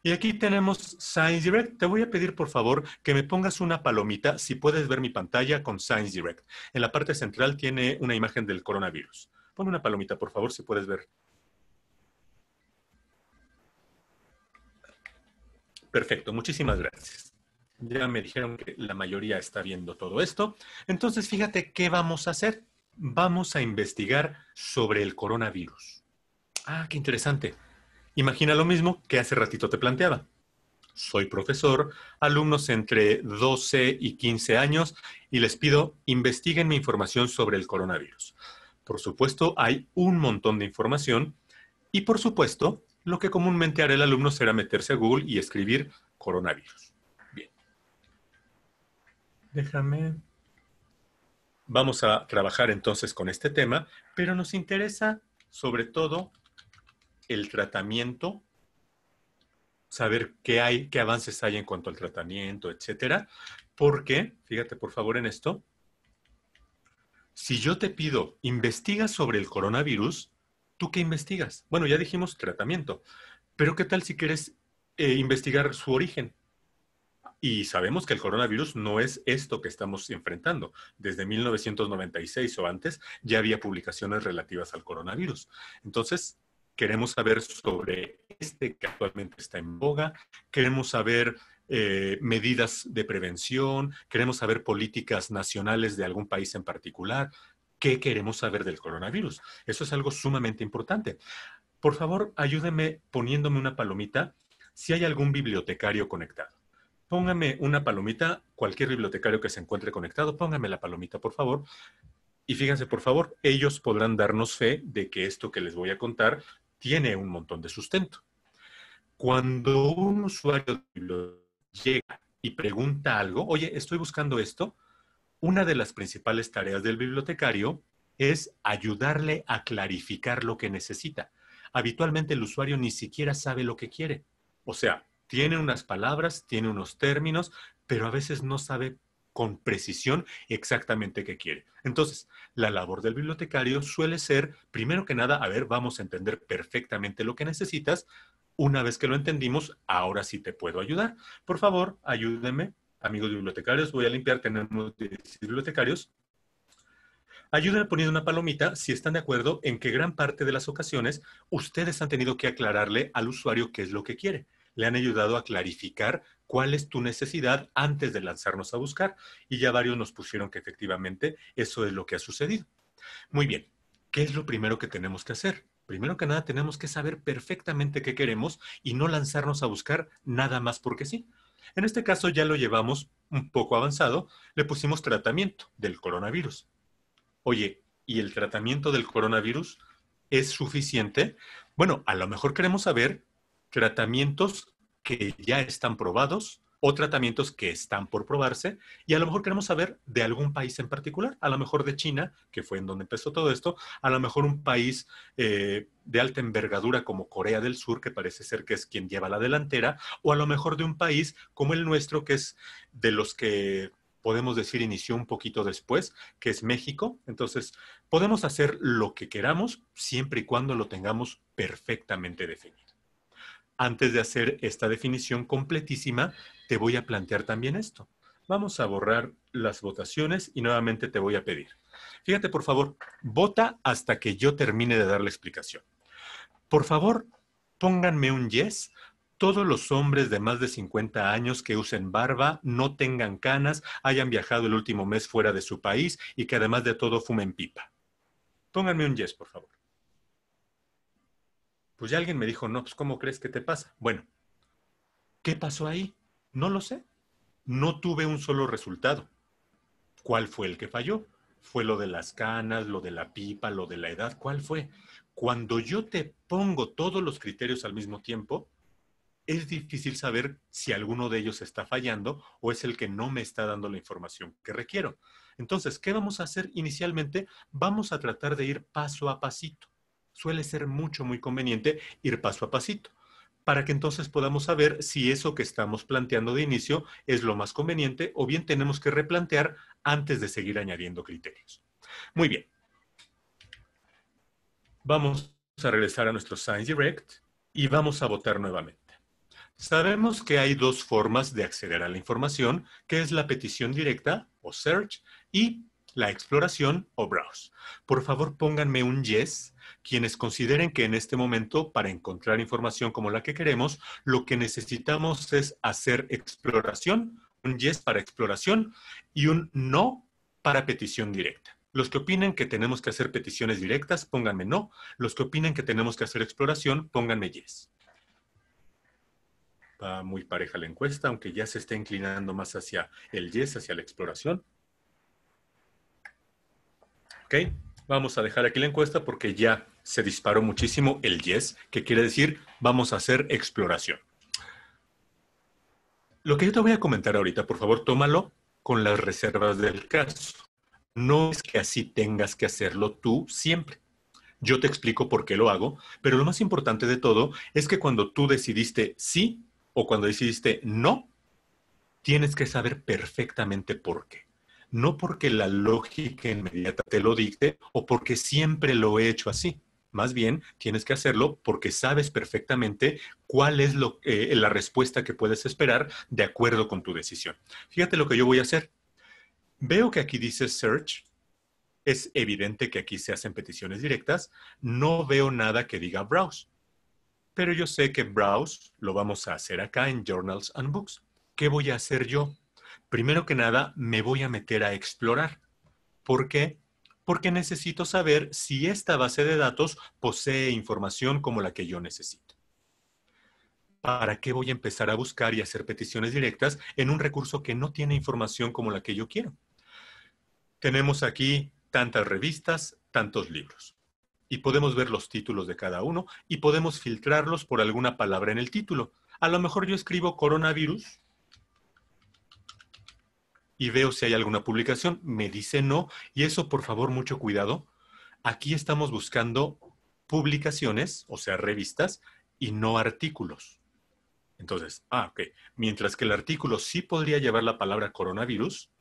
A: Y aquí tenemos Science Direct. Te voy a pedir, por favor, que me pongas una palomita, si puedes ver mi pantalla, con Science Direct. En la parte central tiene una imagen del coronavirus. Pon una palomita, por favor, si puedes ver. Perfecto, muchísimas gracias. Ya me dijeron que la mayoría está viendo todo esto. Entonces, fíjate qué vamos a hacer. Vamos a investigar sobre el coronavirus. Ah, qué interesante. Imagina lo mismo que hace ratito te planteaba. Soy profesor, alumnos entre 12 y 15 años y les pido investiguen mi información sobre el coronavirus. Por supuesto, hay un montón de información y por supuesto, lo que comúnmente hará el alumno será meterse a Google y escribir coronavirus. Bien. Déjame Vamos a trabajar entonces con este tema, pero nos interesa sobre todo el tratamiento, saber qué hay, qué avances hay en cuanto al tratamiento, etcétera. Porque, fíjate por favor en esto, si yo te pido, investiga sobre el coronavirus, ¿tú qué investigas? Bueno, ya dijimos tratamiento, pero ¿qué tal si quieres eh, investigar su origen? Y sabemos que el coronavirus no es esto que estamos enfrentando. Desde 1996 o antes ya había publicaciones relativas al coronavirus. Entonces, queremos saber sobre este que actualmente está en boga, queremos saber eh, medidas de prevención, queremos saber políticas nacionales de algún país en particular, qué queremos saber del coronavirus. Eso es algo sumamente importante. Por favor, ayúdeme poniéndome una palomita si hay algún bibliotecario conectado. Póngame una palomita, cualquier bibliotecario que se encuentre conectado, póngame la palomita, por favor. Y fíjense, por favor, ellos podrán darnos fe de que esto que les voy a contar tiene un montón de sustento. Cuando un usuario llega y pregunta algo, oye, estoy buscando esto, una de las principales tareas del bibliotecario es ayudarle a clarificar lo que necesita. Habitualmente el usuario ni siquiera sabe lo que quiere. O sea, tiene unas palabras, tiene unos términos, pero a veces no sabe con precisión exactamente qué quiere. Entonces, la labor del bibliotecario suele ser, primero que nada, a ver, vamos a entender perfectamente lo que necesitas. Una vez que lo entendimos, ahora sí te puedo ayudar. Por favor, ayúdeme, amigos bibliotecarios. Voy a limpiar, tenemos 10 bibliotecarios. Ayúdenme poniendo una palomita si están de acuerdo en que gran parte de las ocasiones ustedes han tenido que aclararle al usuario qué es lo que quiere. Le han ayudado a clarificar cuál es tu necesidad antes de lanzarnos a buscar. Y ya varios nos pusieron que efectivamente eso es lo que ha sucedido. Muy bien, ¿qué es lo primero que tenemos que hacer? Primero que nada, tenemos que saber perfectamente qué queremos y no lanzarnos a buscar nada más porque sí. En este caso ya lo llevamos un poco avanzado, le pusimos tratamiento del coronavirus. Oye, ¿y el tratamiento del coronavirus es suficiente? Bueno, a lo mejor queremos saber tratamientos que ya están probados o tratamientos que están por probarse y a lo mejor queremos saber de algún país en particular, a lo mejor de China, que fue en donde empezó todo esto, a lo mejor un país eh, de alta envergadura como Corea del Sur, que parece ser que es quien lleva la delantera, o a lo mejor de un país como el nuestro, que es de los que podemos decir inició un poquito después, que es México. Entonces, podemos hacer lo que queramos siempre y cuando lo tengamos perfectamente definido. Antes de hacer esta definición completísima, te voy a plantear también esto. Vamos a borrar las votaciones y nuevamente te voy a pedir. Fíjate, por favor, vota hasta que yo termine de dar la explicación. Por favor, pónganme un yes todos los hombres de más de 50 años que usen barba, no tengan canas, hayan viajado el último mes fuera de su país y que además de todo fumen pipa. Pónganme un yes, por favor. Pues ya alguien me dijo, no, pues ¿cómo crees que te pasa? Bueno, ¿qué pasó ahí? No lo sé. No tuve un solo resultado. ¿Cuál fue el que falló? ¿Fue lo de las canas, lo de la pipa, lo de la edad? ¿Cuál fue? Cuando yo te pongo todos los criterios al mismo tiempo, es difícil saber si alguno de ellos está fallando o es el que no me está dando la información que requiero. Entonces, ¿qué vamos a hacer inicialmente? Vamos a tratar de ir paso a pasito suele ser mucho, muy conveniente ir paso a pasito para que entonces podamos saber si eso que estamos planteando de inicio es lo más conveniente o bien tenemos que replantear antes de seguir añadiendo criterios. Muy bien. Vamos a regresar a nuestro Science Direct y vamos a votar nuevamente. Sabemos que hay dos formas de acceder a la información, que es la petición directa o search y la exploración o browse. Por favor, pónganme un yes quienes consideren que en este momento, para encontrar información como la que queremos, lo que necesitamos es hacer exploración, un yes para exploración y un no para petición directa. Los que opinen que tenemos que hacer peticiones directas, pónganme no. Los que opinen que tenemos que hacer exploración, pónganme yes. Va muy pareja la encuesta, aunque ya se está inclinando más hacia el yes, hacia la exploración. ¿Ok? Vamos a dejar aquí la encuesta porque ya se disparó muchísimo el yes, que quiere decir vamos a hacer exploración. Lo que yo te voy a comentar ahorita, por favor, tómalo con las reservas del caso. No es que así tengas que hacerlo tú siempre. Yo te explico por qué lo hago, pero lo más importante de todo es que cuando tú decidiste sí o cuando decidiste no, tienes que saber perfectamente por qué no porque la lógica inmediata te lo dicte o porque siempre lo he hecho así. Más bien, tienes que hacerlo porque sabes perfectamente cuál es eh, la respuesta que puedes esperar de acuerdo con tu decisión. Fíjate lo que yo voy a hacer. Veo que aquí dice search. Es evidente que aquí se hacen peticiones directas. No veo nada que diga browse. Pero yo sé que browse lo vamos a hacer acá en Journals and Books. ¿Qué voy a hacer yo? primero que nada me voy a meter a explorar. ¿Por qué? Porque necesito saber si esta base de datos posee información como la que yo necesito. ¿Para qué voy a empezar a buscar y hacer peticiones directas en un recurso que no tiene información como la que yo quiero? Tenemos aquí tantas revistas, tantos libros. Y podemos ver los títulos de cada uno y podemos filtrarlos por alguna palabra en el título. A lo mejor yo escribo coronavirus y veo si hay alguna publicación. Me dice no, y eso por favor mucho cuidado. Aquí estamos buscando publicaciones, o sea, revistas, y no artículos. Entonces, ah, ok. Mientras que el artículo sí podría llevar la palabra coronavirus,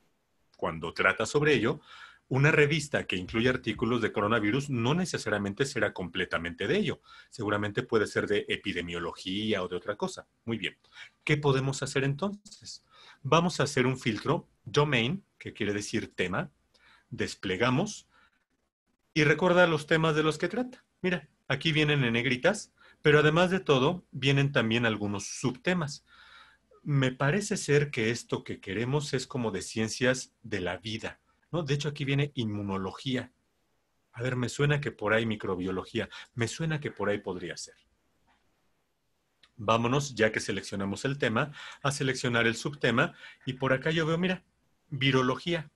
A: cuando trata sobre ello, una revista que incluye artículos de coronavirus no necesariamente será completamente de ello. Seguramente puede ser de epidemiología o de otra cosa. Muy bien. ¿Qué podemos hacer entonces? Vamos a hacer un filtro domain, que quiere decir tema, desplegamos y recuerda los temas de los que trata. Mira, aquí vienen en negritas, pero además de todo, vienen también algunos subtemas. Me parece ser que esto que queremos es como de ciencias de la vida, ¿no? De hecho, aquí viene inmunología. A ver, me suena que por ahí microbiología, me suena que por ahí podría ser. Vámonos, ya que seleccionamos el tema, a seleccionar el subtema y por acá yo veo, mira, virología.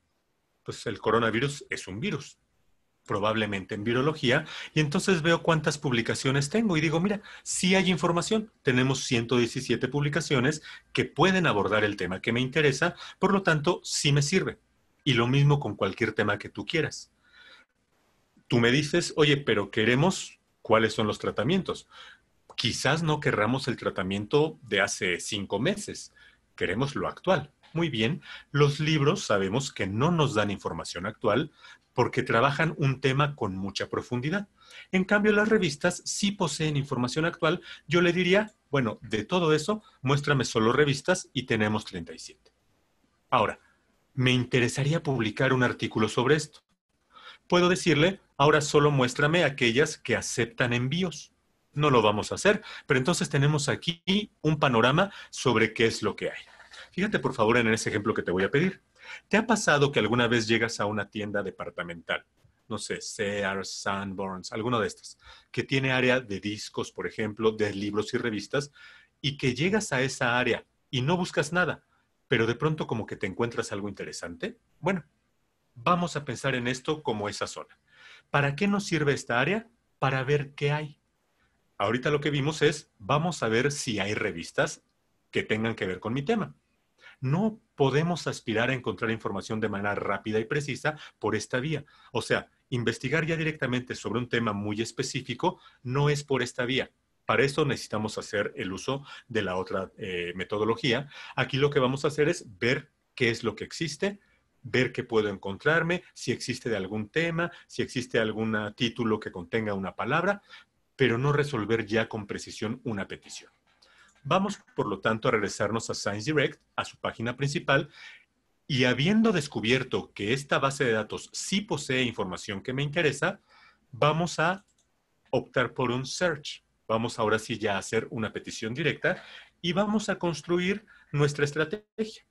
A: Pues el coronavirus es un virus, probablemente en virología, y entonces veo cuántas publicaciones tengo y digo, mira, sí hay información, tenemos 117 publicaciones que pueden abordar el tema que me interesa, por lo tanto, sí me sirve. Y lo mismo con cualquier tema que tú quieras. Tú me dices, oye, pero queremos cuáles son los tratamientos. Quizás no querramos el tratamiento de hace cinco meses, queremos lo actual muy bien, los libros sabemos que no nos dan información actual porque trabajan un tema con mucha profundidad. En cambio, las revistas sí poseen información actual. Yo le diría, bueno, de todo eso, muéstrame solo revistas y tenemos 37. Ahora, me interesaría publicar un artículo sobre esto. Puedo decirle, ahora solo muéstrame aquellas que aceptan envíos. No lo vamos a hacer, pero entonces tenemos aquí un panorama sobre qué es lo que hay. Fíjate por favor en ese ejemplo que te voy a pedir. ¿Te ha pasado que alguna vez llegas a una tienda departamental? No sé, Sears, Sanborns, alguna de estas, que tiene área de discos, por ejemplo, de libros y revistas, y que llegas a esa área y no buscas nada, pero de pronto como que te encuentras algo interesante. Bueno, vamos a pensar en esto como esa zona. ¿Para qué nos sirve esta área? Para ver qué hay. Ahorita lo que vimos es, vamos a ver si hay revistas que tengan que ver con mi tema. No podemos aspirar a encontrar información de manera rápida y precisa por esta vía. O sea, investigar ya directamente sobre un tema muy específico no es por esta vía. Para eso necesitamos hacer el uso de la otra eh, metodología. Aquí lo que vamos a hacer es ver qué es lo que existe, ver qué puedo encontrarme, si existe de algún tema, si existe algún título que contenga una palabra, pero no resolver ya con precisión una petición. Vamos, por lo tanto, a regresarnos a Science Direct, a su página principal, y habiendo descubierto que esta base de datos sí posee información que me interesa, vamos a optar por un search. Vamos ahora sí ya a hacer una petición directa y vamos a construir nuestra estrategia.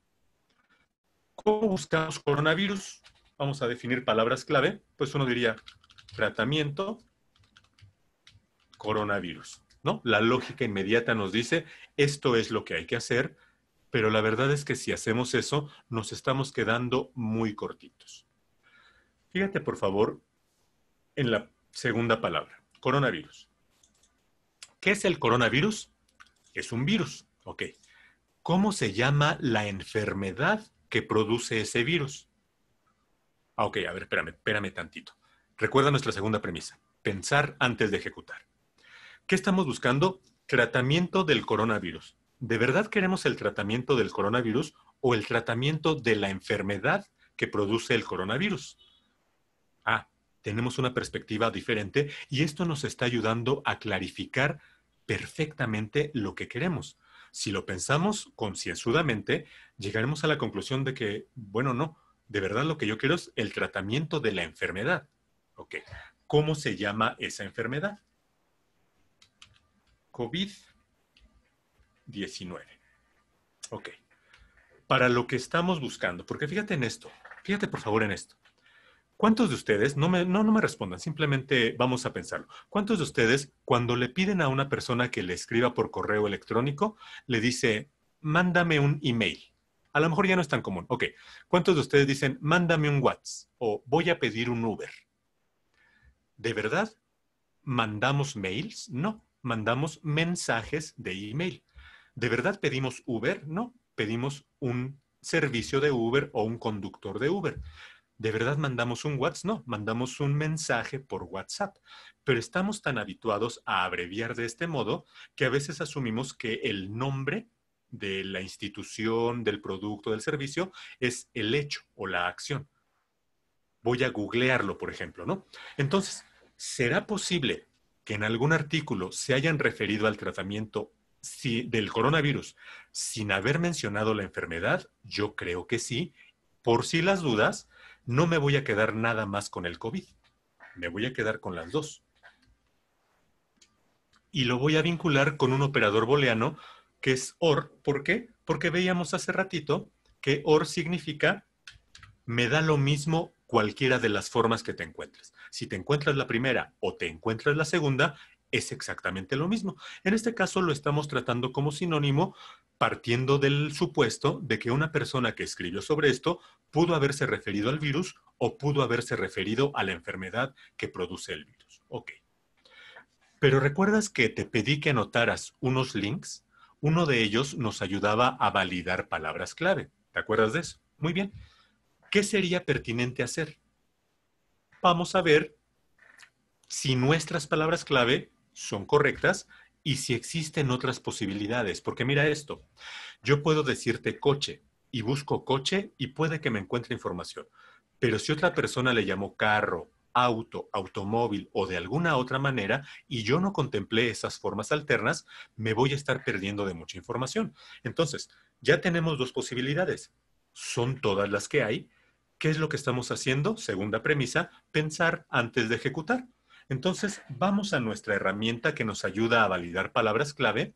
A: ¿Cómo buscamos coronavirus? Vamos a definir palabras clave. Pues uno diría tratamiento coronavirus. La lógica inmediata nos dice, esto es lo que hay que hacer, pero la verdad es que si hacemos eso, nos estamos quedando muy cortitos. Fíjate, por favor, en la segunda palabra, coronavirus. ¿Qué es el coronavirus? Es un virus, ok. ¿Cómo se llama la enfermedad que produce ese virus? Ah, ok, a ver, espérame, espérame tantito. Recuerda nuestra segunda premisa, pensar antes de ejecutar. ¿Qué estamos buscando? Tratamiento del coronavirus. ¿De verdad queremos el tratamiento del coronavirus o el tratamiento de la enfermedad que produce el coronavirus? Ah, tenemos una perspectiva diferente y esto nos está ayudando a clarificar perfectamente lo que queremos. Si lo pensamos concienzudamente, llegaremos a la conclusión de que, bueno, no, de verdad lo que yo quiero es el tratamiento de la enfermedad. Ok, ¿cómo se llama esa enfermedad? COVID-19. Ok. Para lo que estamos buscando, porque fíjate en esto, fíjate por favor en esto. ¿Cuántos de ustedes, no me, no, me respondan, simplemente vamos a pensarlo, ¿cuántos de ustedes cuando le piden a una persona que le escriba por correo electrónico, le dice, mándame un email? A lo mejor ya no es tan común. Ok, ¿cuántos de ustedes dicen, mándame un WhatsApp o voy a pedir un Uber? ¿De verdad mandamos mails? No mandamos mensajes de email. ¿De verdad pedimos Uber? No, pedimos un servicio de Uber o un conductor de Uber. ¿De verdad mandamos un WhatsApp? No, mandamos un mensaje por WhatsApp. Pero estamos tan habituados a abreviar de este modo que a veces asumimos que el nombre de la institución, del producto, del servicio es el hecho o la acción. Voy a googlearlo, por ejemplo, ¿no? Entonces, ¿será posible que en algún artículo se hayan referido al tratamiento si, del coronavirus sin haber mencionado la enfermedad, yo creo que sí. Por si las dudas, no me voy a quedar nada más con el COVID. Me voy a quedar con las dos. Y lo voy a vincular con un operador booleano que es OR. ¿Por qué? Porque veíamos hace ratito que OR significa me da lo mismo cualquiera de las formas que te encuentres. Si te encuentras la primera o te encuentras la segunda, es exactamente lo mismo. En este caso lo estamos tratando como sinónimo partiendo del supuesto de que una persona que escribió sobre esto pudo haberse referido al virus o pudo haberse referido a la enfermedad que produce el virus. Ok. Pero recuerdas que te pedí que anotaras unos links. Uno de ellos nos ayudaba a validar palabras clave. ¿Te acuerdas de eso? Muy bien. ¿qué sería pertinente hacer? Vamos a ver si nuestras palabras clave son correctas y si existen otras posibilidades. Porque mira esto, yo puedo decirte coche y busco coche y puede que me encuentre información. Pero si otra persona le llamó carro, auto, automóvil o de alguna otra manera y yo no contemplé esas formas alternas, me voy a estar perdiendo de mucha información. Entonces, ya tenemos dos posibilidades. Son todas las que hay ¿Qué es lo que estamos haciendo? Segunda premisa, pensar antes de ejecutar. Entonces, vamos a nuestra herramienta que nos ayuda a validar palabras clave.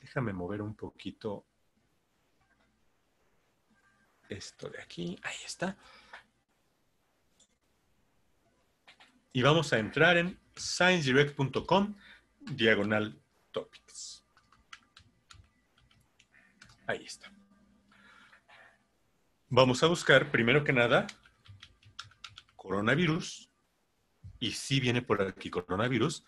A: Déjame mover un poquito esto de aquí. Ahí está. Y vamos a entrar en sciencedirect.com diagonal topics. Ahí está. Vamos a buscar, primero que nada, coronavirus. Y sí viene por aquí coronavirus.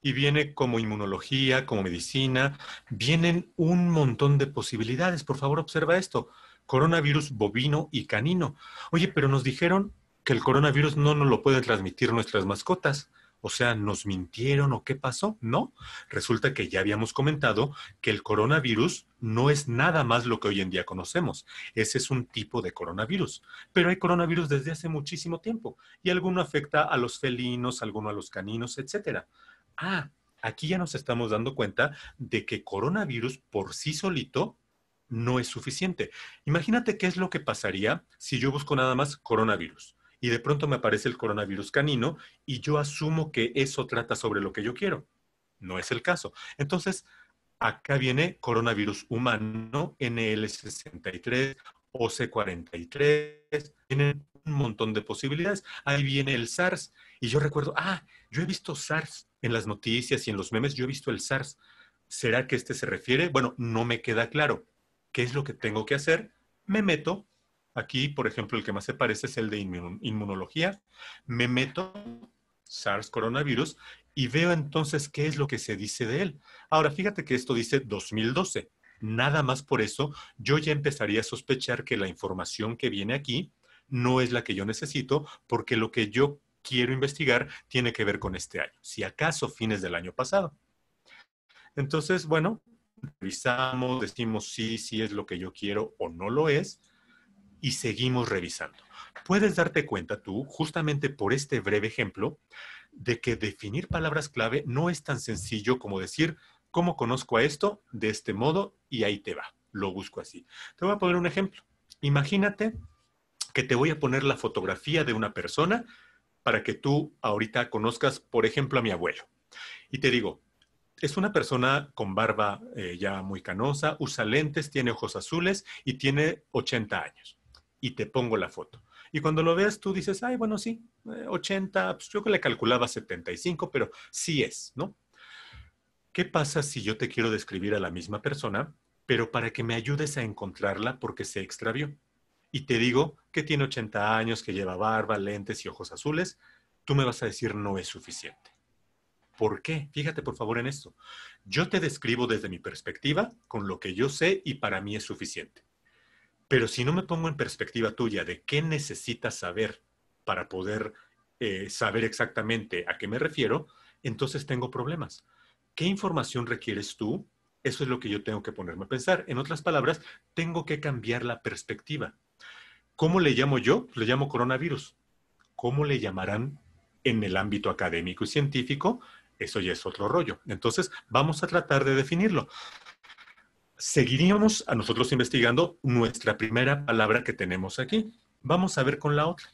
A: Y viene como inmunología, como medicina. Vienen un montón de posibilidades. Por favor, observa esto. Coronavirus bovino y canino. Oye, pero nos dijeron que el coronavirus no nos lo pueden transmitir nuestras mascotas. O sea, ¿nos mintieron o qué pasó? No. Resulta que ya habíamos comentado que el coronavirus no es nada más lo que hoy en día conocemos. Ese es un tipo de coronavirus. Pero hay coronavirus desde hace muchísimo tiempo y alguno afecta a los felinos, alguno a los caninos, etc. Ah, aquí ya nos estamos dando cuenta de que coronavirus por sí solito no es suficiente. Imagínate qué es lo que pasaría si yo busco nada más coronavirus y de pronto me aparece el coronavirus canino y yo asumo que eso trata sobre lo que yo quiero. No es el caso. Entonces, acá viene coronavirus humano, NL63, OC43, tienen un montón de posibilidades. Ahí viene el SARS. Y yo recuerdo, ah, yo he visto SARS en las noticias y en los memes, yo he visto el SARS. ¿Será que este se refiere? Bueno, no me queda claro. ¿Qué es lo que tengo que hacer? Me meto Aquí, por ejemplo, el que más se parece es el de inmunología. Me meto SARS coronavirus y veo entonces qué es lo que se dice de él. Ahora, fíjate que esto dice 2012. Nada más por eso, yo ya empezaría a sospechar que la información que viene aquí no es la que yo necesito, porque lo que yo quiero investigar tiene que ver con este año, si acaso fines del año pasado. Entonces, bueno, revisamos, decimos si sí, es lo que yo quiero o no lo es, y seguimos revisando. Puedes darte cuenta tú, justamente por este breve ejemplo, de que definir palabras clave no es tan sencillo como decir, ¿cómo conozco a esto? De este modo y ahí te va. Lo busco así. Te voy a poner un ejemplo. Imagínate que te voy a poner la fotografía de una persona para que tú ahorita conozcas, por ejemplo, a mi abuelo. Y te digo, es una persona con barba eh, ya muy canosa, usa lentes, tiene ojos azules y tiene 80 años y te pongo la foto. Y cuando lo veas, tú dices, ay, bueno, sí, 80, eh, pues, yo que le calculaba 75, pero sí es, ¿no? ¿Qué pasa si yo te quiero describir a la misma persona, pero para que me ayudes a encontrarla porque se extravió? Y te digo que tiene 80 años, que lleva barba, lentes y ojos azules, tú me vas a decir no es suficiente. ¿Por qué? Fíjate por favor en esto. Yo te describo desde mi perspectiva, con lo que yo sé y para mí es suficiente. Pero si no me pongo en perspectiva tuya de qué necesitas saber para poder eh, saber exactamente a qué me refiero, entonces tengo problemas. ¿Qué información requieres tú? Eso es lo que yo tengo que ponerme a pensar. En otras palabras, tengo que cambiar la perspectiva. ¿Cómo le llamo yo? Le llamo coronavirus. ¿Cómo le llamarán en el ámbito académico y científico? Eso ya es otro rollo. Entonces, vamos a tratar de definirlo seguiríamos a nosotros investigando nuestra primera palabra que tenemos aquí. Vamos a ver con la otra.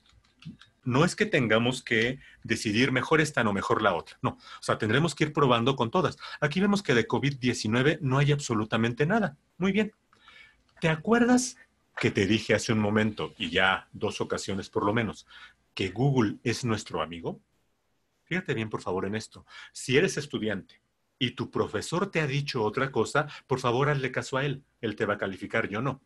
A: No es que tengamos que decidir mejor esta o mejor la otra. No, o sea, tendremos que ir probando con todas. Aquí vemos que de COVID-19 no hay absolutamente nada. Muy bien. ¿Te acuerdas que te dije hace un momento, y ya dos ocasiones por lo menos, que Google es nuestro amigo? Fíjate bien, por favor, en esto. Si eres estudiante y tu profesor te ha dicho otra cosa, por favor hazle caso a él. Él te va a calificar, yo no.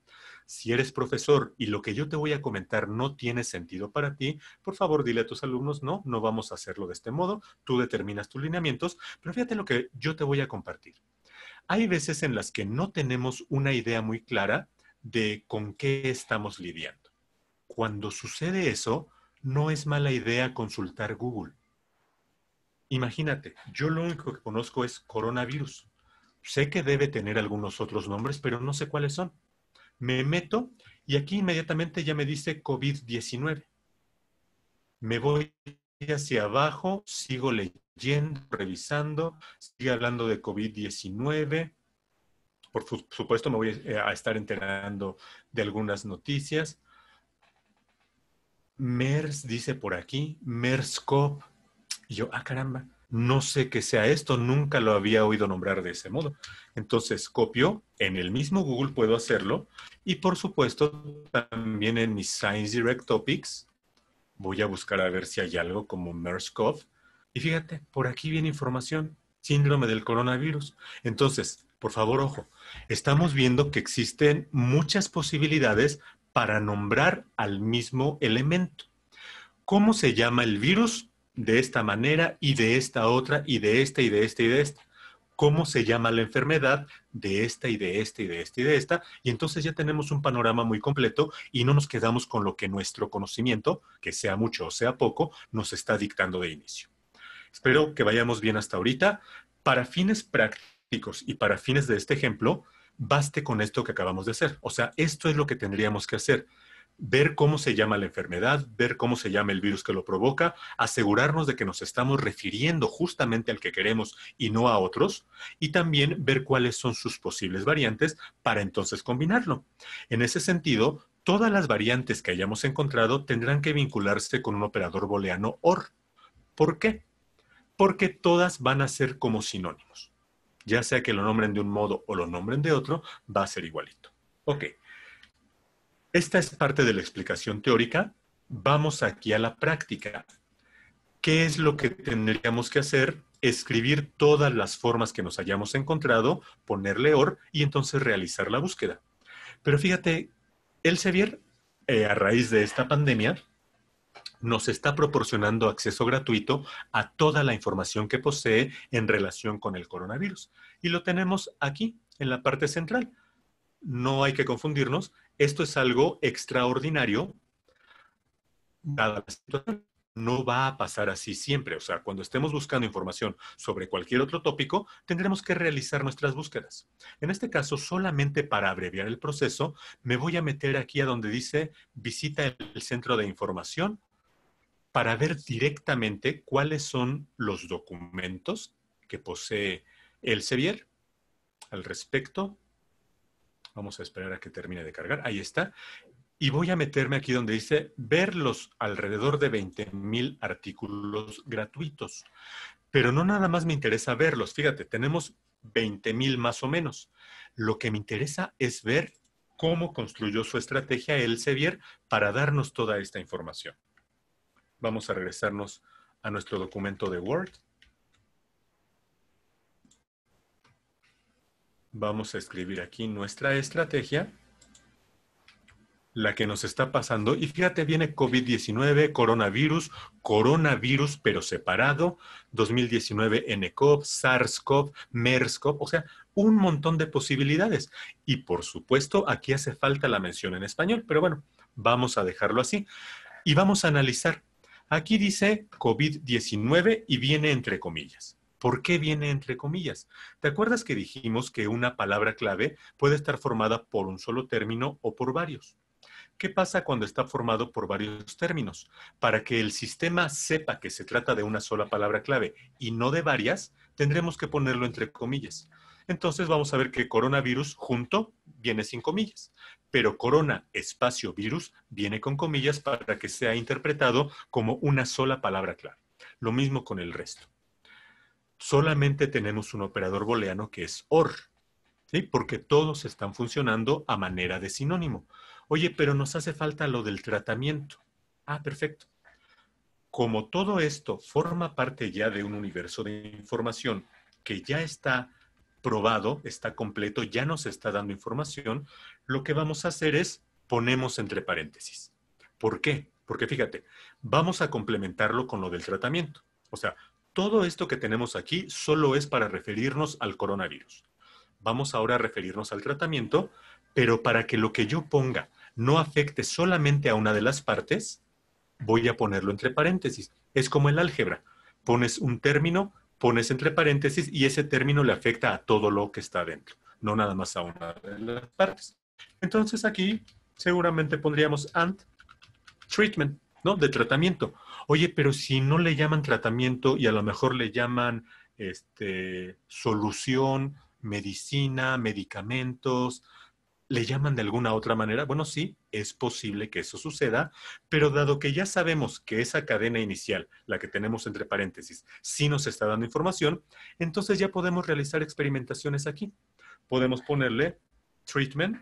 A: Si eres profesor y lo que yo te voy a comentar no tiene sentido para ti, por favor dile a tus alumnos, no, no vamos a hacerlo de este modo, tú determinas tus lineamientos, pero fíjate lo que yo te voy a compartir. Hay veces en las que no tenemos una idea muy clara de con qué estamos lidiando. Cuando sucede eso, no es mala idea consultar Google Imagínate, yo lo único que conozco es coronavirus. Sé que debe tener algunos otros nombres, pero no sé cuáles son. Me meto y aquí inmediatamente ya me dice COVID-19. Me voy hacia abajo, sigo leyendo, revisando, sigue hablando de COVID-19. Por supuesto, me voy eh, a estar enterando de algunas noticias. MERS dice por aquí, mers cop y yo, ah, caramba, no sé qué sea esto, nunca lo había oído nombrar de ese modo. Entonces copio, en el mismo Google puedo hacerlo y por supuesto también en mis Science Direct Topics voy a buscar a ver si hay algo como mers Y fíjate, por aquí viene información, síndrome del coronavirus. Entonces, por favor, ojo, estamos viendo que existen muchas posibilidades para nombrar al mismo elemento. ¿Cómo se llama el virus? de esta manera y de esta otra y de esta y de esta y de esta. ¿Cómo se llama la enfermedad? De esta y de esta y de esta y de esta. Y entonces ya tenemos un panorama muy completo y no nos quedamos con lo que nuestro conocimiento, que sea mucho o sea poco, nos está dictando de inicio. Espero que vayamos bien hasta ahorita. Para fines prácticos y para fines de este ejemplo, baste con esto que acabamos de hacer. O sea, esto es lo que tendríamos que hacer ver cómo se llama la enfermedad, ver cómo se llama el virus que lo provoca, asegurarnos de que nos estamos refiriendo justamente al que queremos y no a otros, y también ver cuáles son sus posibles variantes para entonces combinarlo. En ese sentido, todas las variantes que hayamos encontrado tendrán que vincularse con un operador booleano OR. ¿Por qué? Porque todas van a ser como sinónimos. Ya sea que lo nombren de un modo o lo nombren de otro, va a ser igualito. Ok. Esta es parte de la explicación teórica. Vamos aquí a la práctica. ¿Qué es lo que tendríamos que hacer? Escribir todas las formas que nos hayamos encontrado, ponerle OR y entonces realizar la búsqueda. Pero fíjate, Elsevier, Sevier, eh, a raíz de esta pandemia, nos está proporcionando acceso gratuito a toda la información que posee en relación con el coronavirus. Y lo tenemos aquí, en la parte central. No hay que confundirnos, esto es algo extraordinario, No va a pasar así siempre. O sea, cuando estemos buscando información sobre cualquier otro tópico, tendremos que realizar nuestras búsquedas. En este caso, solamente para abreviar el proceso, me voy a meter aquí a donde dice visita el centro de información para ver directamente cuáles son los documentos que posee el Sevier al respecto Vamos a esperar a que termine de cargar. Ahí está. Y voy a meterme aquí donde dice ver los alrededor de 20,000 artículos gratuitos. Pero no nada más me interesa verlos. Fíjate, tenemos 20,000 más o menos. Lo que me interesa es ver cómo construyó su estrategia Elsevier para darnos toda esta información. Vamos a regresarnos a nuestro documento de Word. Vamos a escribir aquí nuestra estrategia, la que nos está pasando. Y fíjate, viene COVID-19, coronavirus, coronavirus, pero separado, 2019 NCOV, SARS-CoV, MERS-CoV, o sea, un montón de posibilidades. Y por supuesto, aquí hace falta la mención en español, pero bueno, vamos a dejarlo así. Y vamos a analizar. Aquí dice COVID-19 y viene entre comillas. ¿Por qué viene entre comillas? ¿Te acuerdas que dijimos que una palabra clave puede estar formada por un solo término o por varios? ¿Qué pasa cuando está formado por varios términos? Para que el sistema sepa que se trata de una sola palabra clave y no de varias, tendremos que ponerlo entre comillas. Entonces vamos a ver que coronavirus junto viene sin comillas, pero corona espacio virus viene con comillas para que sea interpretado como una sola palabra clave. Lo mismo con el resto solamente tenemos un operador booleano que es OR, porque todos están funcionando a manera de sinónimo. Oye, pero nos hace falta lo del tratamiento. Ah, perfecto. Como todo esto forma parte ya de un universo de información que ya está probado, está completo, ya nos está dando información, lo que vamos a hacer es ponemos entre paréntesis. ¿Por qué? Porque fíjate, vamos a complementarlo con lo del tratamiento. O sea, todo esto que tenemos aquí solo es para referirnos al coronavirus. Vamos ahora a referirnos al tratamiento, pero para que lo que yo ponga no afecte solamente a una de las partes, voy a ponerlo entre paréntesis. Es como el álgebra. Pones un término, pones entre paréntesis y ese término le afecta a todo lo que está dentro, no nada más a una de las partes. Entonces aquí seguramente pondríamos and treatment, ¿no? De tratamiento. Oye, pero si no le llaman tratamiento y a lo mejor le llaman este, solución, medicina, medicamentos, le llaman de alguna otra manera, bueno, sí, es posible que eso suceda, pero dado que ya sabemos que esa cadena inicial, la que tenemos entre paréntesis, sí nos está dando información, entonces ya podemos realizar experimentaciones aquí. Podemos ponerle treatment,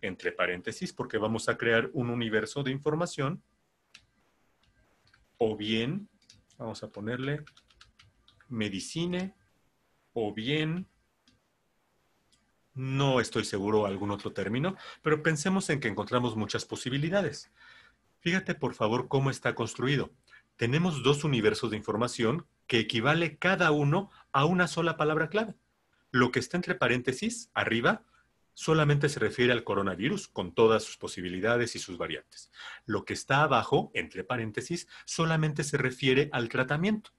A: entre paréntesis, porque vamos a crear un universo de información o bien, vamos a ponerle medicine, o bien, no estoy seguro algún otro término, pero pensemos en que encontramos muchas posibilidades. Fíjate por favor cómo está construido. Tenemos dos universos de información que equivale cada uno a una sola palabra clave. Lo que está entre paréntesis, arriba, solamente se refiere al coronavirus con todas sus posibilidades y sus variantes. Lo que está abajo, entre paréntesis, solamente se refiere al tratamiento.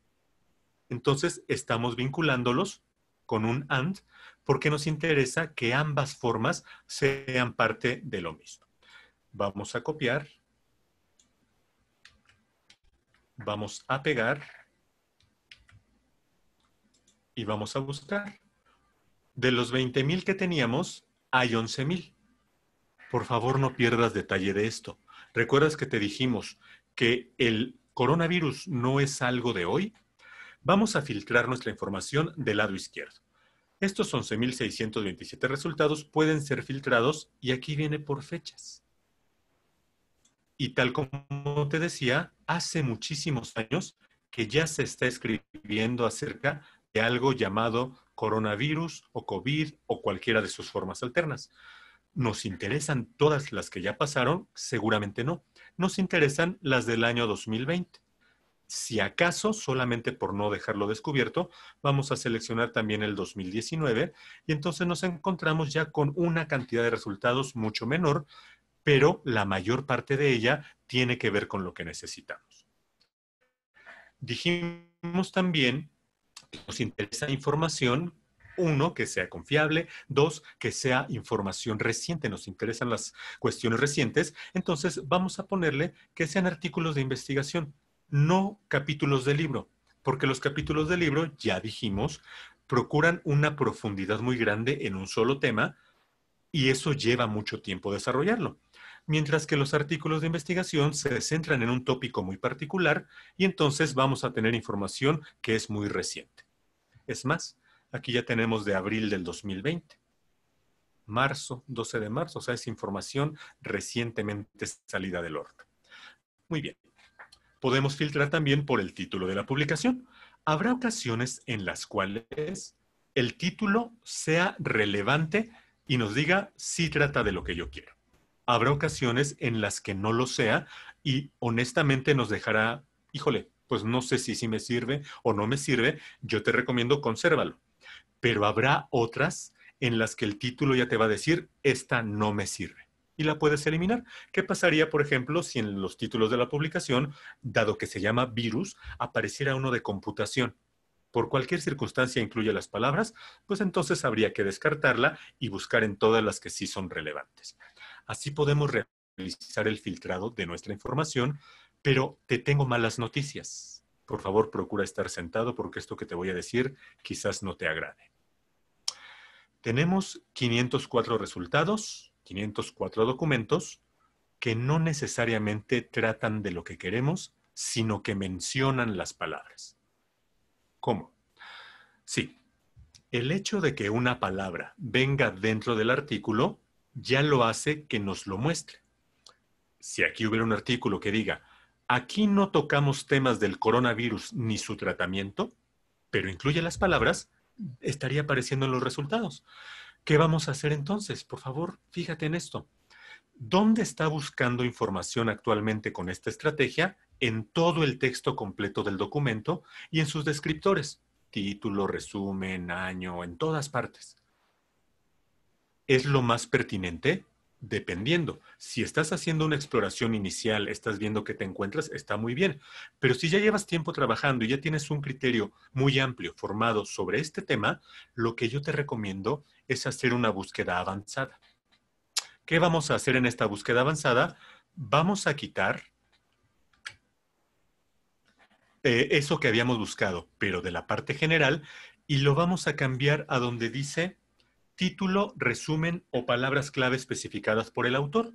A: Entonces, estamos vinculándolos con un AND porque nos interesa que ambas formas sean parte de lo mismo. Vamos a copiar. Vamos a pegar. Y vamos a buscar. De los 20.000 que teníamos, hay 11.000. Por favor, no pierdas detalle de esto. ¿Recuerdas que te dijimos que el coronavirus no es algo de hoy? Vamos a filtrar nuestra información del lado izquierdo. Estos 11.627 resultados pueden ser filtrados y aquí viene por fechas. Y tal como te decía, hace muchísimos años que ya se está escribiendo acerca de algo llamado coronavirus o COVID o cualquiera de sus formas alternas. ¿Nos interesan todas las que ya pasaron? Seguramente no. Nos interesan las del año 2020. Si acaso, solamente por no dejarlo descubierto, vamos a seleccionar también el 2019 y entonces nos encontramos ya con una cantidad de resultados mucho menor, pero la mayor parte de ella tiene que ver con lo que necesitamos. Dijimos también nos interesa información uno, que sea confiable. Dos, que sea información reciente. Nos interesan las cuestiones recientes. Entonces, vamos a ponerle que sean artículos de investigación, no capítulos de libro, porque los capítulos de libro, ya dijimos, procuran una profundidad muy grande en un solo tema y eso lleva mucho tiempo desarrollarlo. Mientras que los artículos de investigación se centran en un tópico muy particular y entonces vamos a tener información que es muy reciente. Es más, aquí ya tenemos de abril del 2020. Marzo, 12 de marzo, o sea, es información recientemente salida del orden. Muy bien. Podemos filtrar también por el título de la publicación. Habrá ocasiones en las cuales el título sea relevante y nos diga si trata de lo que yo quiero. Habrá ocasiones en las que no lo sea y honestamente nos dejará, híjole, pues no sé si, si me sirve o no me sirve, yo te recomiendo consérvalo. Pero habrá otras en las que el título ya te va a decir, esta no me sirve. Y la puedes eliminar. ¿Qué pasaría, por ejemplo, si en los títulos de la publicación, dado que se llama virus, apareciera uno de computación? por cualquier circunstancia incluye las palabras, pues entonces habría que descartarla y buscar en todas las que sí son relevantes. Así podemos realizar el filtrado de nuestra información pero te tengo malas noticias. Por favor, procura estar sentado porque esto que te voy a decir quizás no te agrade. Tenemos 504 resultados, 504 documentos que no necesariamente tratan de lo que queremos, sino que mencionan las palabras. ¿Cómo? Sí, el hecho de que una palabra venga dentro del artículo ya lo hace que nos lo muestre. Si aquí hubiera un artículo que diga, Aquí no tocamos temas del coronavirus ni su tratamiento, pero incluye las palabras, estaría apareciendo en los resultados. ¿Qué vamos a hacer entonces? Por favor, fíjate en esto. ¿Dónde está buscando información actualmente con esta estrategia? En todo el texto completo del documento y en sus descriptores, título, resumen, año, en todas partes. ¿Es lo más pertinente? Dependiendo, si estás haciendo una exploración inicial, estás viendo que te encuentras, está muy bien. Pero si ya llevas tiempo trabajando y ya tienes un criterio muy amplio formado sobre este tema, lo que yo te recomiendo es hacer una búsqueda avanzada. ¿Qué vamos a hacer en esta búsqueda avanzada? Vamos a quitar eh, eso que habíamos buscado, pero de la parte general, y lo vamos a cambiar a donde dice título, resumen o palabras clave especificadas por el autor.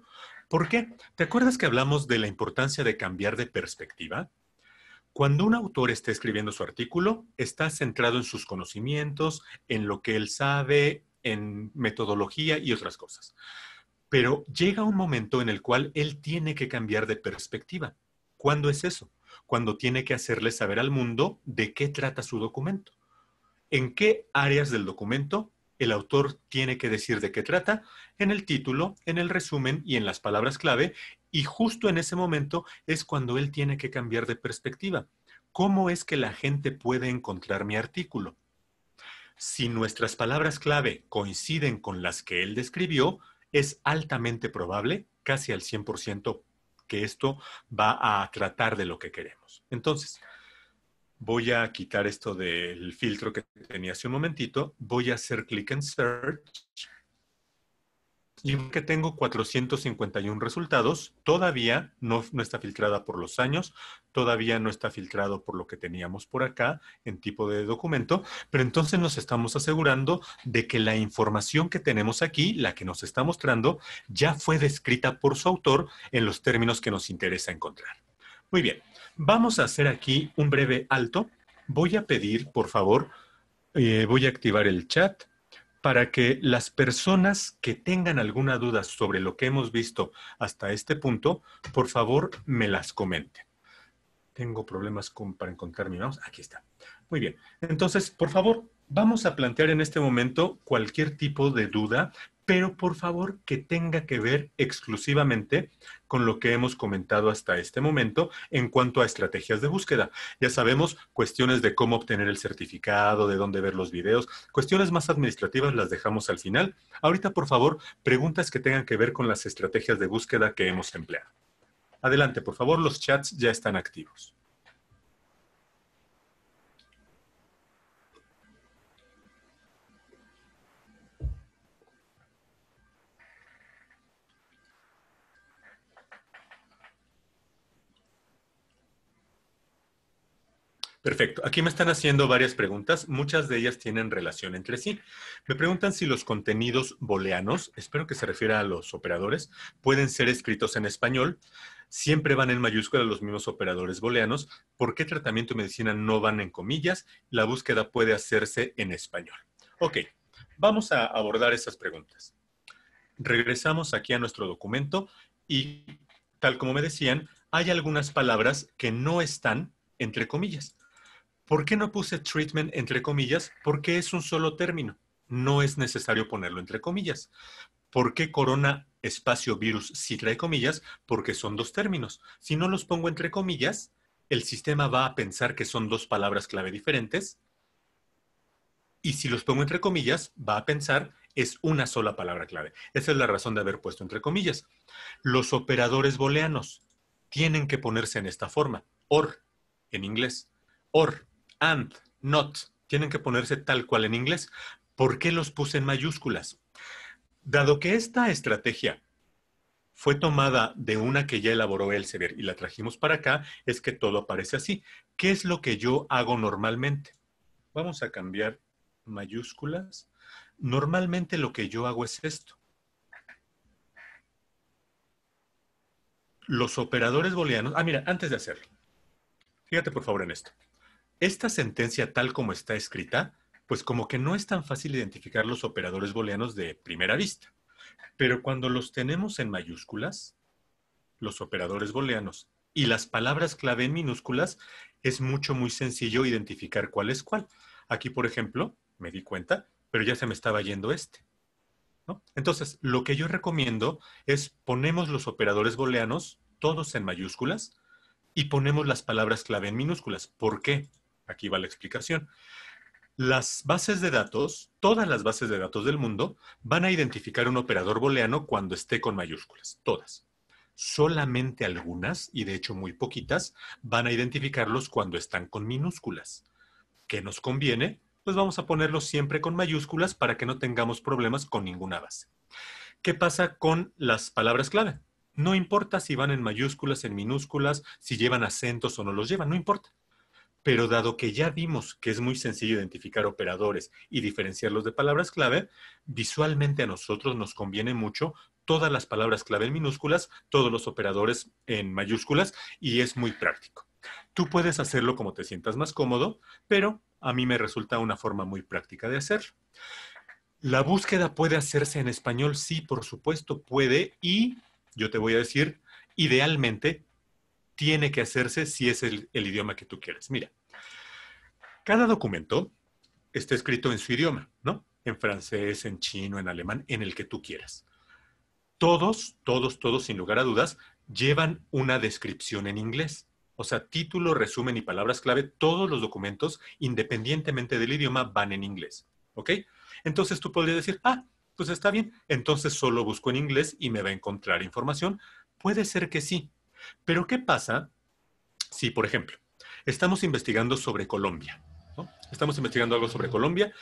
A: ¿Por qué? ¿Te acuerdas que hablamos de la importancia de cambiar de perspectiva? Cuando un autor está escribiendo su artículo, está centrado en sus conocimientos, en lo que él sabe, en metodología y otras cosas. Pero llega un momento en el cual él tiene que cambiar de perspectiva. ¿Cuándo es eso? Cuando tiene que hacerle saber al mundo de qué trata su documento. ¿En qué áreas del documento el autor tiene que decir de qué trata en el título, en el resumen y en las palabras clave, y justo en ese momento es cuando él tiene que cambiar de perspectiva. ¿Cómo es que la gente puede encontrar mi artículo? Si nuestras palabras clave coinciden con las que él describió, es altamente probable, casi al 100%, que esto va a tratar de lo que queremos. Entonces, voy a quitar esto del filtro que tenía hace un momentito, voy a hacer clic en Search y que tengo 451 resultados, todavía no, no, está filtrada por los años, todavía no está filtrado por lo que teníamos por acá en tipo de documento, pero entonces nos estamos asegurando de que la información que tenemos aquí, la que nos está mostrando, ya fue descrita por su autor en los términos que nos interesa encontrar. Muy bien, Vamos a hacer aquí un breve alto. Voy a pedir, por favor, eh, voy a activar el chat para que las personas que tengan alguna duda sobre lo que hemos visto hasta este punto, por favor, me las comenten. Tengo problemas para encontrar mi mouse. Aquí está. Muy bien. Entonces, por favor, vamos a plantear en este momento cualquier tipo de duda pero por favor que tenga que ver exclusivamente con lo que hemos comentado hasta este momento en cuanto a estrategias de búsqueda. Ya sabemos cuestiones de cómo obtener el certificado, de dónde ver los videos, cuestiones más administrativas las dejamos al final. Ahorita, por favor, preguntas que tengan que ver con las estrategias de búsqueda que hemos empleado. Adelante, por favor, los chats ya están activos. Perfecto. Aquí me están haciendo varias preguntas. Muchas de ellas tienen relación entre sí. Me preguntan si los contenidos booleanos, espero que se refiera a los operadores, pueden ser escritos en español. Siempre van en mayúscula los mismos operadores booleanos. ¿Por qué tratamiento y medicina no van en comillas? La búsqueda puede hacerse en español. Ok, vamos a abordar esas preguntas. Regresamos aquí a nuestro documento y, tal como me decían, hay algunas palabras que no están entre comillas ¿Por qué no puse treatment entre comillas? Porque es un solo término. No es necesario ponerlo entre comillas. ¿Por qué corona espacio virus si trae comillas? Porque son dos términos. Si no los pongo entre comillas, el sistema va a pensar que son dos palabras clave diferentes. Y si los pongo entre comillas, va a pensar es una sola palabra clave. Esa es la razón de haber puesto entre comillas. Los operadores booleanos tienen que ponerse en esta forma. OR en inglés. OR and, not, tienen que ponerse tal cual en inglés. ¿Por qué los puse en mayúsculas? Dado que esta estrategia fue tomada de una que ya elaboró Elsevier y la trajimos para acá, es que todo aparece así. ¿Qué es lo que yo hago normalmente? Vamos a cambiar mayúsculas. Normalmente lo que yo hago es esto. Los operadores booleanos... Ah, mira, antes de hacerlo. Fíjate por favor en esto. Esta sentencia tal como está escrita, pues como que no es tan fácil identificar los operadores booleanos de primera vista. Pero cuando los tenemos en mayúsculas, los operadores booleanos y las palabras clave en minúsculas, es mucho, muy sencillo identificar cuál es cuál. Aquí, por ejemplo, me di cuenta, pero ya se me estaba yendo este. Entonces, lo que yo recomiendo es ponemos los operadores booleanos todos en mayúsculas y ponemos las palabras clave en minúsculas. ¿Por qué? Aquí va la explicación. Las bases de datos, todas las bases de datos del mundo, van a identificar un operador booleano cuando esté con mayúsculas, todas. Solamente algunas, y de hecho muy poquitas, van a identificarlos cuando están con minúsculas. ¿Qué nos conviene? Pues vamos a ponerlos siempre con mayúsculas para que no tengamos problemas con ninguna base. ¿Qué pasa con las palabras clave? No importa si van en mayúsculas, en minúsculas, si llevan acentos o no los llevan, no importa. Pero dado que ya vimos que es muy sencillo identificar operadores y diferenciarlos de palabras clave, visualmente a nosotros nos conviene mucho todas las palabras clave en minúsculas, todos los operadores en mayúsculas y es muy práctico. Tú puedes hacerlo como te sientas más cómodo, pero a mí me resulta una forma muy práctica de hacerlo. ¿La búsqueda puede hacerse en español? Sí, por supuesto puede y yo te voy a decir, idealmente tiene que hacerse si es el, idioma que tú quieres. Mira, cada documento está escrito en su idioma, ¿no? En francés, en chino, en alemán, en el que tú quieras. Todos, todos, todos, sin lugar a dudas, llevan una descripción en inglés. O sea, título, resumen y palabras clave, todos los documentos, independientemente del idioma, van en inglés. ¿Ok? Entonces tú podrías decir, ah, pues está bien, entonces solo busco en inglés y me va a encontrar información. Puede ser que sí, pero ¿qué pasa si, por ejemplo, estamos investigando sobre Colombia? Estamos investigando algo sobre Colombia,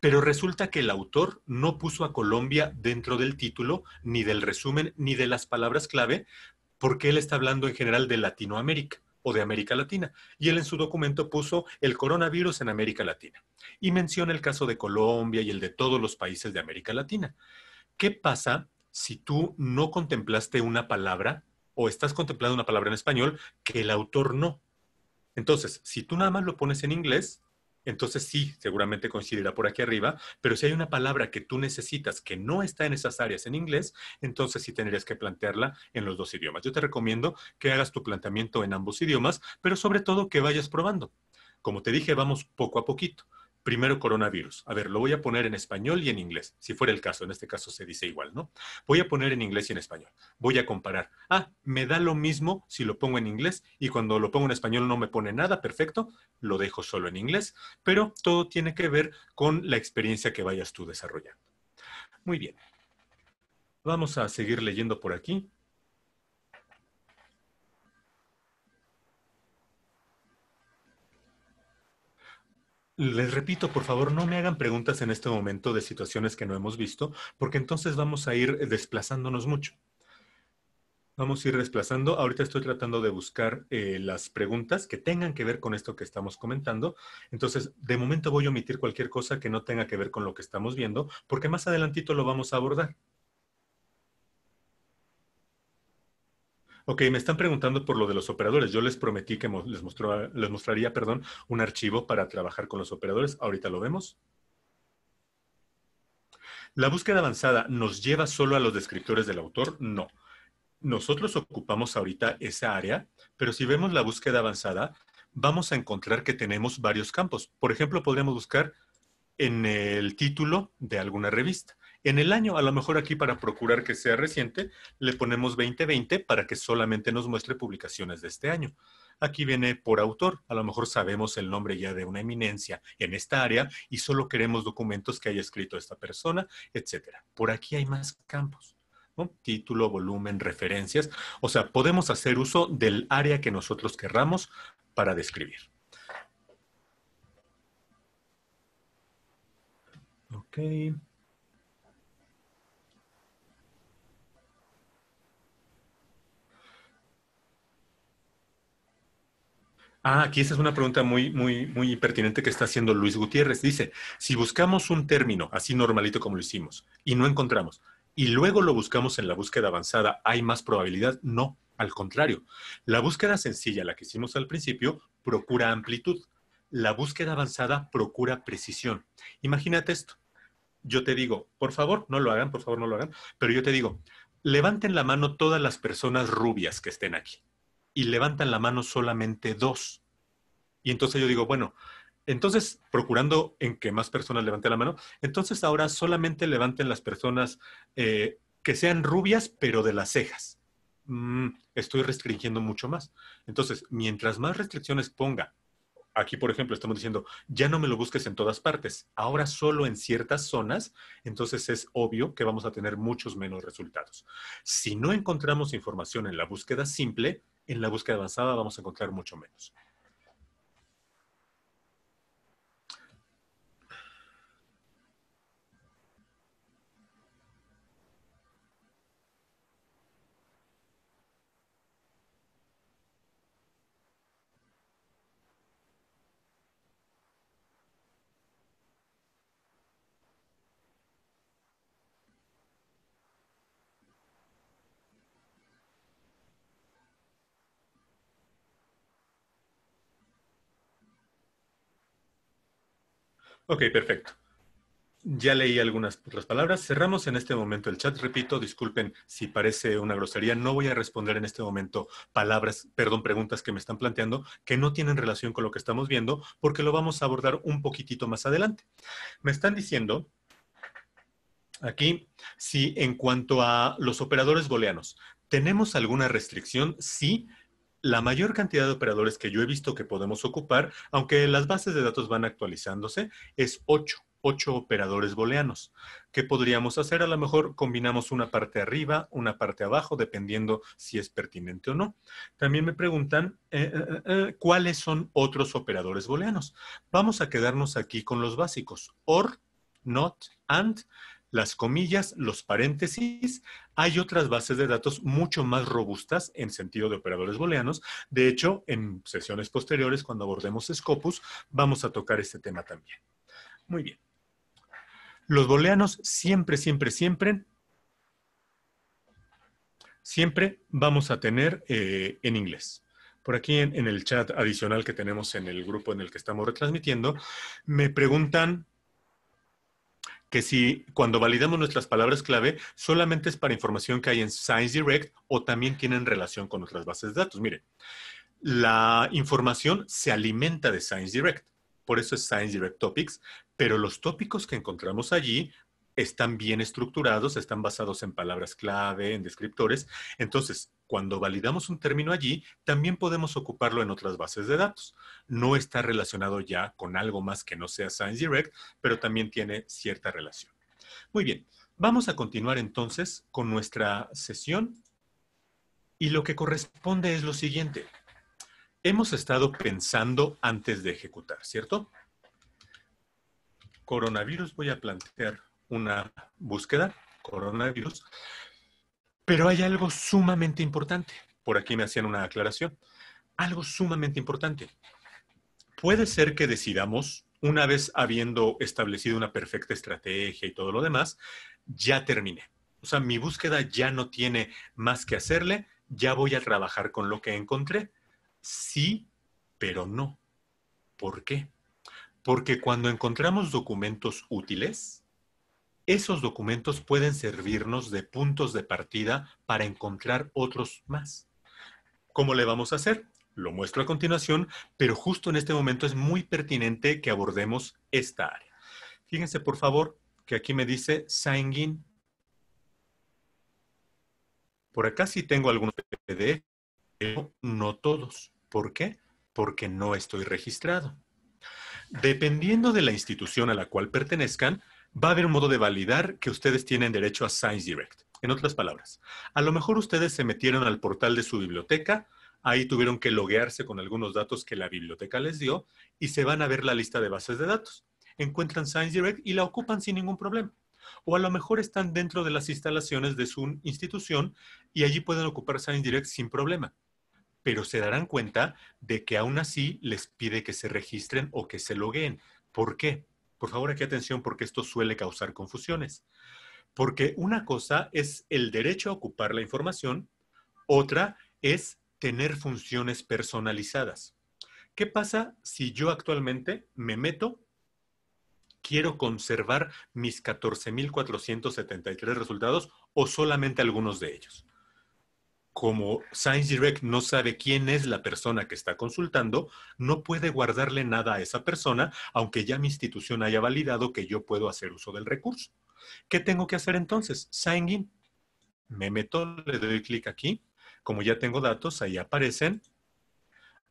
A: pero resulta que el autor no puso a Colombia dentro del título, ni del resumen, ni de las palabras clave, porque él está hablando en general de Latinoamérica o de América Latina. Y él en su documento puso el coronavirus en América Latina. Y menciona el caso de Colombia y el de todos los países de América Latina. ¿Qué pasa si tú no contemplaste una palabra o estás contemplando una palabra en español que el autor no. Entonces, si tú nada más lo pones en inglés, entonces sí, seguramente coincidirá por aquí arriba, pero si hay una palabra que tú necesitas que no está en esas áreas en inglés, entonces sí tendrías que plantearla en los dos idiomas. Yo te recomiendo que hagas tu planteamiento en ambos idiomas, pero sobre todo que vayas probando. Como te dije, vamos poco a poquito. Primero, coronavirus. A ver, lo voy a poner en español y en inglés, si fuera el caso. En este caso se dice igual, ¿no? Voy a poner en inglés y en español. Voy a comparar. Ah, me da lo mismo si lo pongo en inglés y cuando lo pongo en español no me pone nada, perfecto, lo dejo solo en inglés, pero todo tiene que ver con la experiencia que vayas tú desarrollando. Muy bien. Vamos a seguir leyendo por aquí. Les repito, por favor, no me hagan preguntas en este momento de situaciones que no hemos visto, porque entonces vamos a ir desplazándonos mucho. Vamos a ir desplazando. Ahorita estoy tratando de buscar eh, las preguntas que tengan que ver con esto que estamos comentando. Entonces, de momento voy a omitir cualquier cosa que no tenga que ver con lo que estamos viendo, porque más adelantito lo vamos a abordar. Ok, me están preguntando por lo de los operadores. Yo les prometí que les, les mostraría perdón, un archivo para trabajar con los operadores. Ahorita lo vemos. ¿La búsqueda avanzada nos lleva solo a los descriptores del autor? No. Nosotros ocupamos ahorita esa área, pero si vemos la búsqueda avanzada, vamos a encontrar que tenemos varios campos. Por ejemplo, podríamos buscar en el título de alguna revista. En el año, a lo mejor aquí para procurar que sea reciente, le ponemos 2020 para que solamente nos muestre publicaciones de este año. Aquí viene por autor, a lo mejor sabemos el nombre ya de una eminencia en esta área y solo queremos documentos que haya escrito esta persona, etc. Por aquí hay más campos. ¿no? Título, volumen, referencias. O sea, podemos hacer uso del área que nosotros querramos para describir. Ok. Ah, aquí esa es una pregunta muy, muy, muy pertinente que está haciendo Luis Gutiérrez. Dice, si buscamos un término, así normalito como lo hicimos, y no encontramos, y luego lo buscamos en la búsqueda avanzada, ¿hay más probabilidad? No, al contrario. La búsqueda sencilla, la que hicimos al principio, procura amplitud. La búsqueda avanzada procura precisión. Imagínate esto. Yo te digo, por favor, no lo hagan, por favor, no lo hagan, pero yo te digo, levanten la mano todas las personas rubias que estén aquí y levantan la mano solamente dos. Y entonces yo digo, bueno, entonces, procurando en que más personas levanten la mano, entonces ahora solamente levanten las personas eh, que sean rubias, pero de las cejas. Mm, estoy restringiendo mucho más. Entonces, mientras más restricciones ponga, aquí por ejemplo estamos diciendo, ya no me lo busques en todas partes, ahora solo en ciertas zonas, entonces es obvio que vamos a tener muchos menos resultados. Si no encontramos información en la búsqueda simple, en la búsqueda avanzada vamos a encontrar mucho menos. Ok, perfecto. Ya leí algunas otras palabras. Cerramos en este momento el chat. Repito, disculpen si parece una grosería. No voy a responder en este momento palabras, perdón, preguntas que me están planteando que no tienen relación con lo que estamos viendo, porque lo vamos a abordar un poquitito más adelante. Me están diciendo aquí si en cuanto a los operadores goleanos, ¿tenemos alguna restricción? Sí, la mayor cantidad de operadores que yo he visto que podemos ocupar, aunque las bases de datos van actualizándose, es ocho, 8 operadores booleanos. ¿Qué podríamos hacer? A lo mejor combinamos una parte arriba, una parte abajo, dependiendo si es pertinente o no. También me preguntan, eh, eh, eh, ¿cuáles son otros operadores booleanos? Vamos a quedarnos aquí con los básicos, OR, NOT, AND, las comillas, los paréntesis, hay otras bases de datos mucho más robustas en sentido de operadores booleanos. De hecho, en sesiones posteriores, cuando abordemos Scopus, vamos a tocar este tema también. Muy bien. Los booleanos siempre, siempre, siempre, siempre vamos a tener eh, en inglés por aquí en, el chat adicional que tenemos en el grupo en el que estamos retransmitiendo, me preguntan que si cuando validamos nuestras palabras clave, solamente es para información que hay en Science Direct o también tienen relación con otras bases de datos. Miren, la información se alimenta de Science Direct, por eso es Science Direct Topics, pero los tópicos que encontramos allí están bien estructurados, están basados en palabras clave, en descriptores. Entonces, cuando validamos un término allí, también podemos ocuparlo en otras bases de datos. No está relacionado ya con algo más que no sea Science Direct, pero también tiene cierta relación. Muy bien, vamos a continuar entonces con nuestra sesión y lo que corresponde es lo siguiente. Hemos estado pensando antes de ejecutar, ¿cierto? Coronavirus, voy a plantear una búsqueda, coronavirus, pero hay algo sumamente importante. Por aquí me hacían una aclaración. Algo sumamente importante. Puede ser que decidamos, una vez habiendo establecido una perfecta estrategia y todo lo demás, ya terminé. O sea, mi búsqueda ya no tiene más que hacerle, ya voy a trabajar con lo que encontré. Sí, pero no. ¿Por qué? Porque cuando encontramos documentos útiles, esos documentos pueden servirnos de puntos de partida para encontrar otros más. ¿Cómo le vamos a hacer? Lo muestro a continuación, pero justo en este momento es muy pertinente que abordemos esta área. Fíjense, por favor, que aquí me dice in. Por acá sí tengo algunos PDF, pero no todos. ¿Por qué? Porque no estoy registrado. Dependiendo de la institución a la cual pertenezcan, va a haber un modo de validar que ustedes tienen derecho a Science Direct. En otras palabras, a lo mejor ustedes se metieron al portal de su biblioteca, ahí tuvieron que loguearse con algunos datos que la biblioteca les dio y se van a ver la lista de bases de datos. Encuentran Science Direct y la ocupan sin ningún problema. O a lo mejor están dentro de las instalaciones de su institución y allí pueden ocupar Direct sin problema. Pero se darán cuenta de que aún así les pide que se registren o que se logueen. ¿Por qué? Por favor, aquí atención porque esto suele causar confusiones. Porque una cosa es el derecho a ocupar la información, otra es tener funciones personalizadas. ¿Qué pasa si yo actualmente me meto, quiero conservar mis 14.473 resultados o solamente algunos de ellos? como ScienceDirect no sabe quién es la persona que está consultando, no puede guardarle nada a esa persona, aunque ya mi institución haya validado que yo puedo hacer uso del recurso. ¿Qué tengo que hacer entonces? Sign Me meto, le doy clic aquí. Como ya tengo datos, ahí aparecen.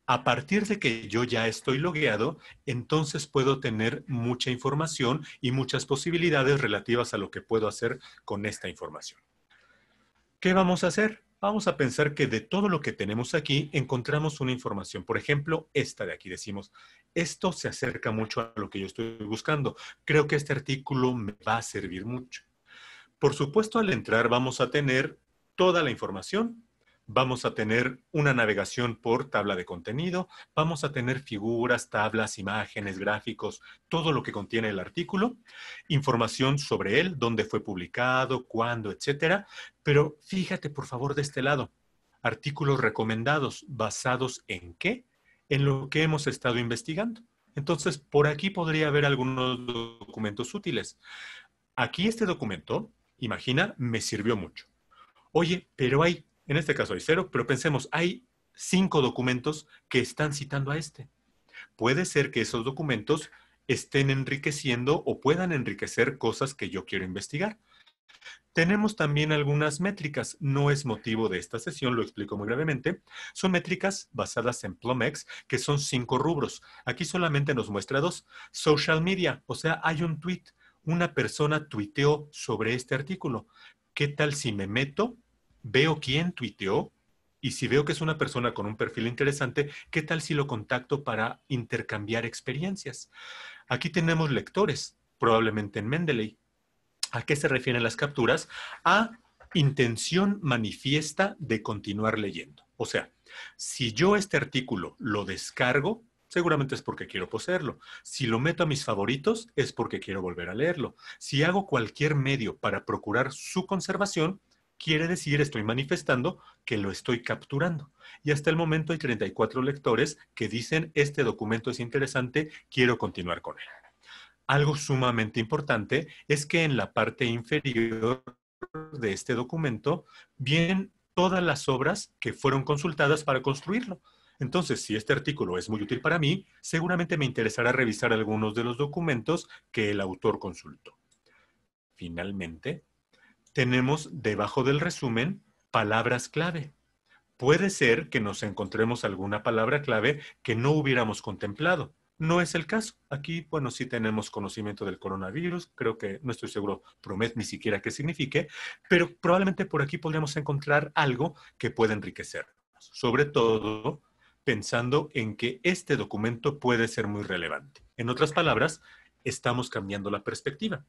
A: A partir de que yo ya estoy logueado, entonces puedo tener mucha información y muchas posibilidades relativas a lo que puedo hacer con esta información. ¿Qué vamos a hacer? Vamos a pensar que de todo lo que tenemos aquí encontramos una información. Por ejemplo, esta de aquí decimos, esto se acerca mucho a lo que yo estoy buscando. Creo que este artículo me va a servir mucho. Por supuesto, al entrar vamos a tener toda la información vamos a tener una navegación por tabla de contenido, vamos a tener figuras, tablas, imágenes, gráficos, todo lo que contiene el artículo, información sobre él, dónde fue publicado, cuándo, etcétera. Pero fíjate, por favor, de este lado, artículos recomendados, ¿basados en qué? En lo que hemos estado investigando. Entonces, por aquí podría haber algunos documentos útiles. Aquí este documento, imagina, me sirvió mucho. Oye, pero hay en este caso hay cero, pero pensemos, hay cinco documentos que están citando a este. Puede ser que esos documentos estén enriqueciendo o puedan enriquecer cosas que yo quiero investigar. Tenemos también algunas métricas, no es motivo de esta sesión, lo explico muy brevemente. Son métricas basadas en Plomex, que son cinco rubros. Aquí solamente nos muestra dos. Social media, o sea, hay un tweet. Una persona tuiteó sobre este artículo. ¿Qué tal si me meto veo quién tuiteó y si veo que es una persona con un perfil interesante, ¿qué tal si lo contacto para intercambiar experiencias? Aquí tenemos lectores, probablemente en Mendeley. ¿A qué se refieren las capturas? A intención manifiesta de continuar leyendo. O sea, si yo este artículo lo descargo, seguramente es porque quiero poseerlo. Si lo meto a mis favoritos, es porque quiero volver a leerlo. Si hago cualquier medio para procurar su conservación, quiere decir estoy manifestando que lo estoy capturando. Y hasta el momento hay 34 lectores que dicen este documento es interesante, quiero continuar con él. Algo sumamente importante es que en la parte inferior de este documento vienen todas las obras que fueron consultadas para construirlo. Entonces, si este artículo es muy útil para mí, seguramente me interesará revisar algunos de los documentos que el autor consultó. Finalmente, tenemos debajo del resumen palabras clave. Puede ser que nos encontremos alguna palabra clave que no hubiéramos contemplado. No es el caso. Aquí, bueno, sí tenemos conocimiento del coronavirus, creo que no estoy seguro, promet ni siquiera qué signifique, pero probablemente por aquí podríamos encontrar algo que pueda enriquecer. sobre todo pensando en que este documento puede ser muy relevante. En otras palabras, estamos cambiando la perspectiva.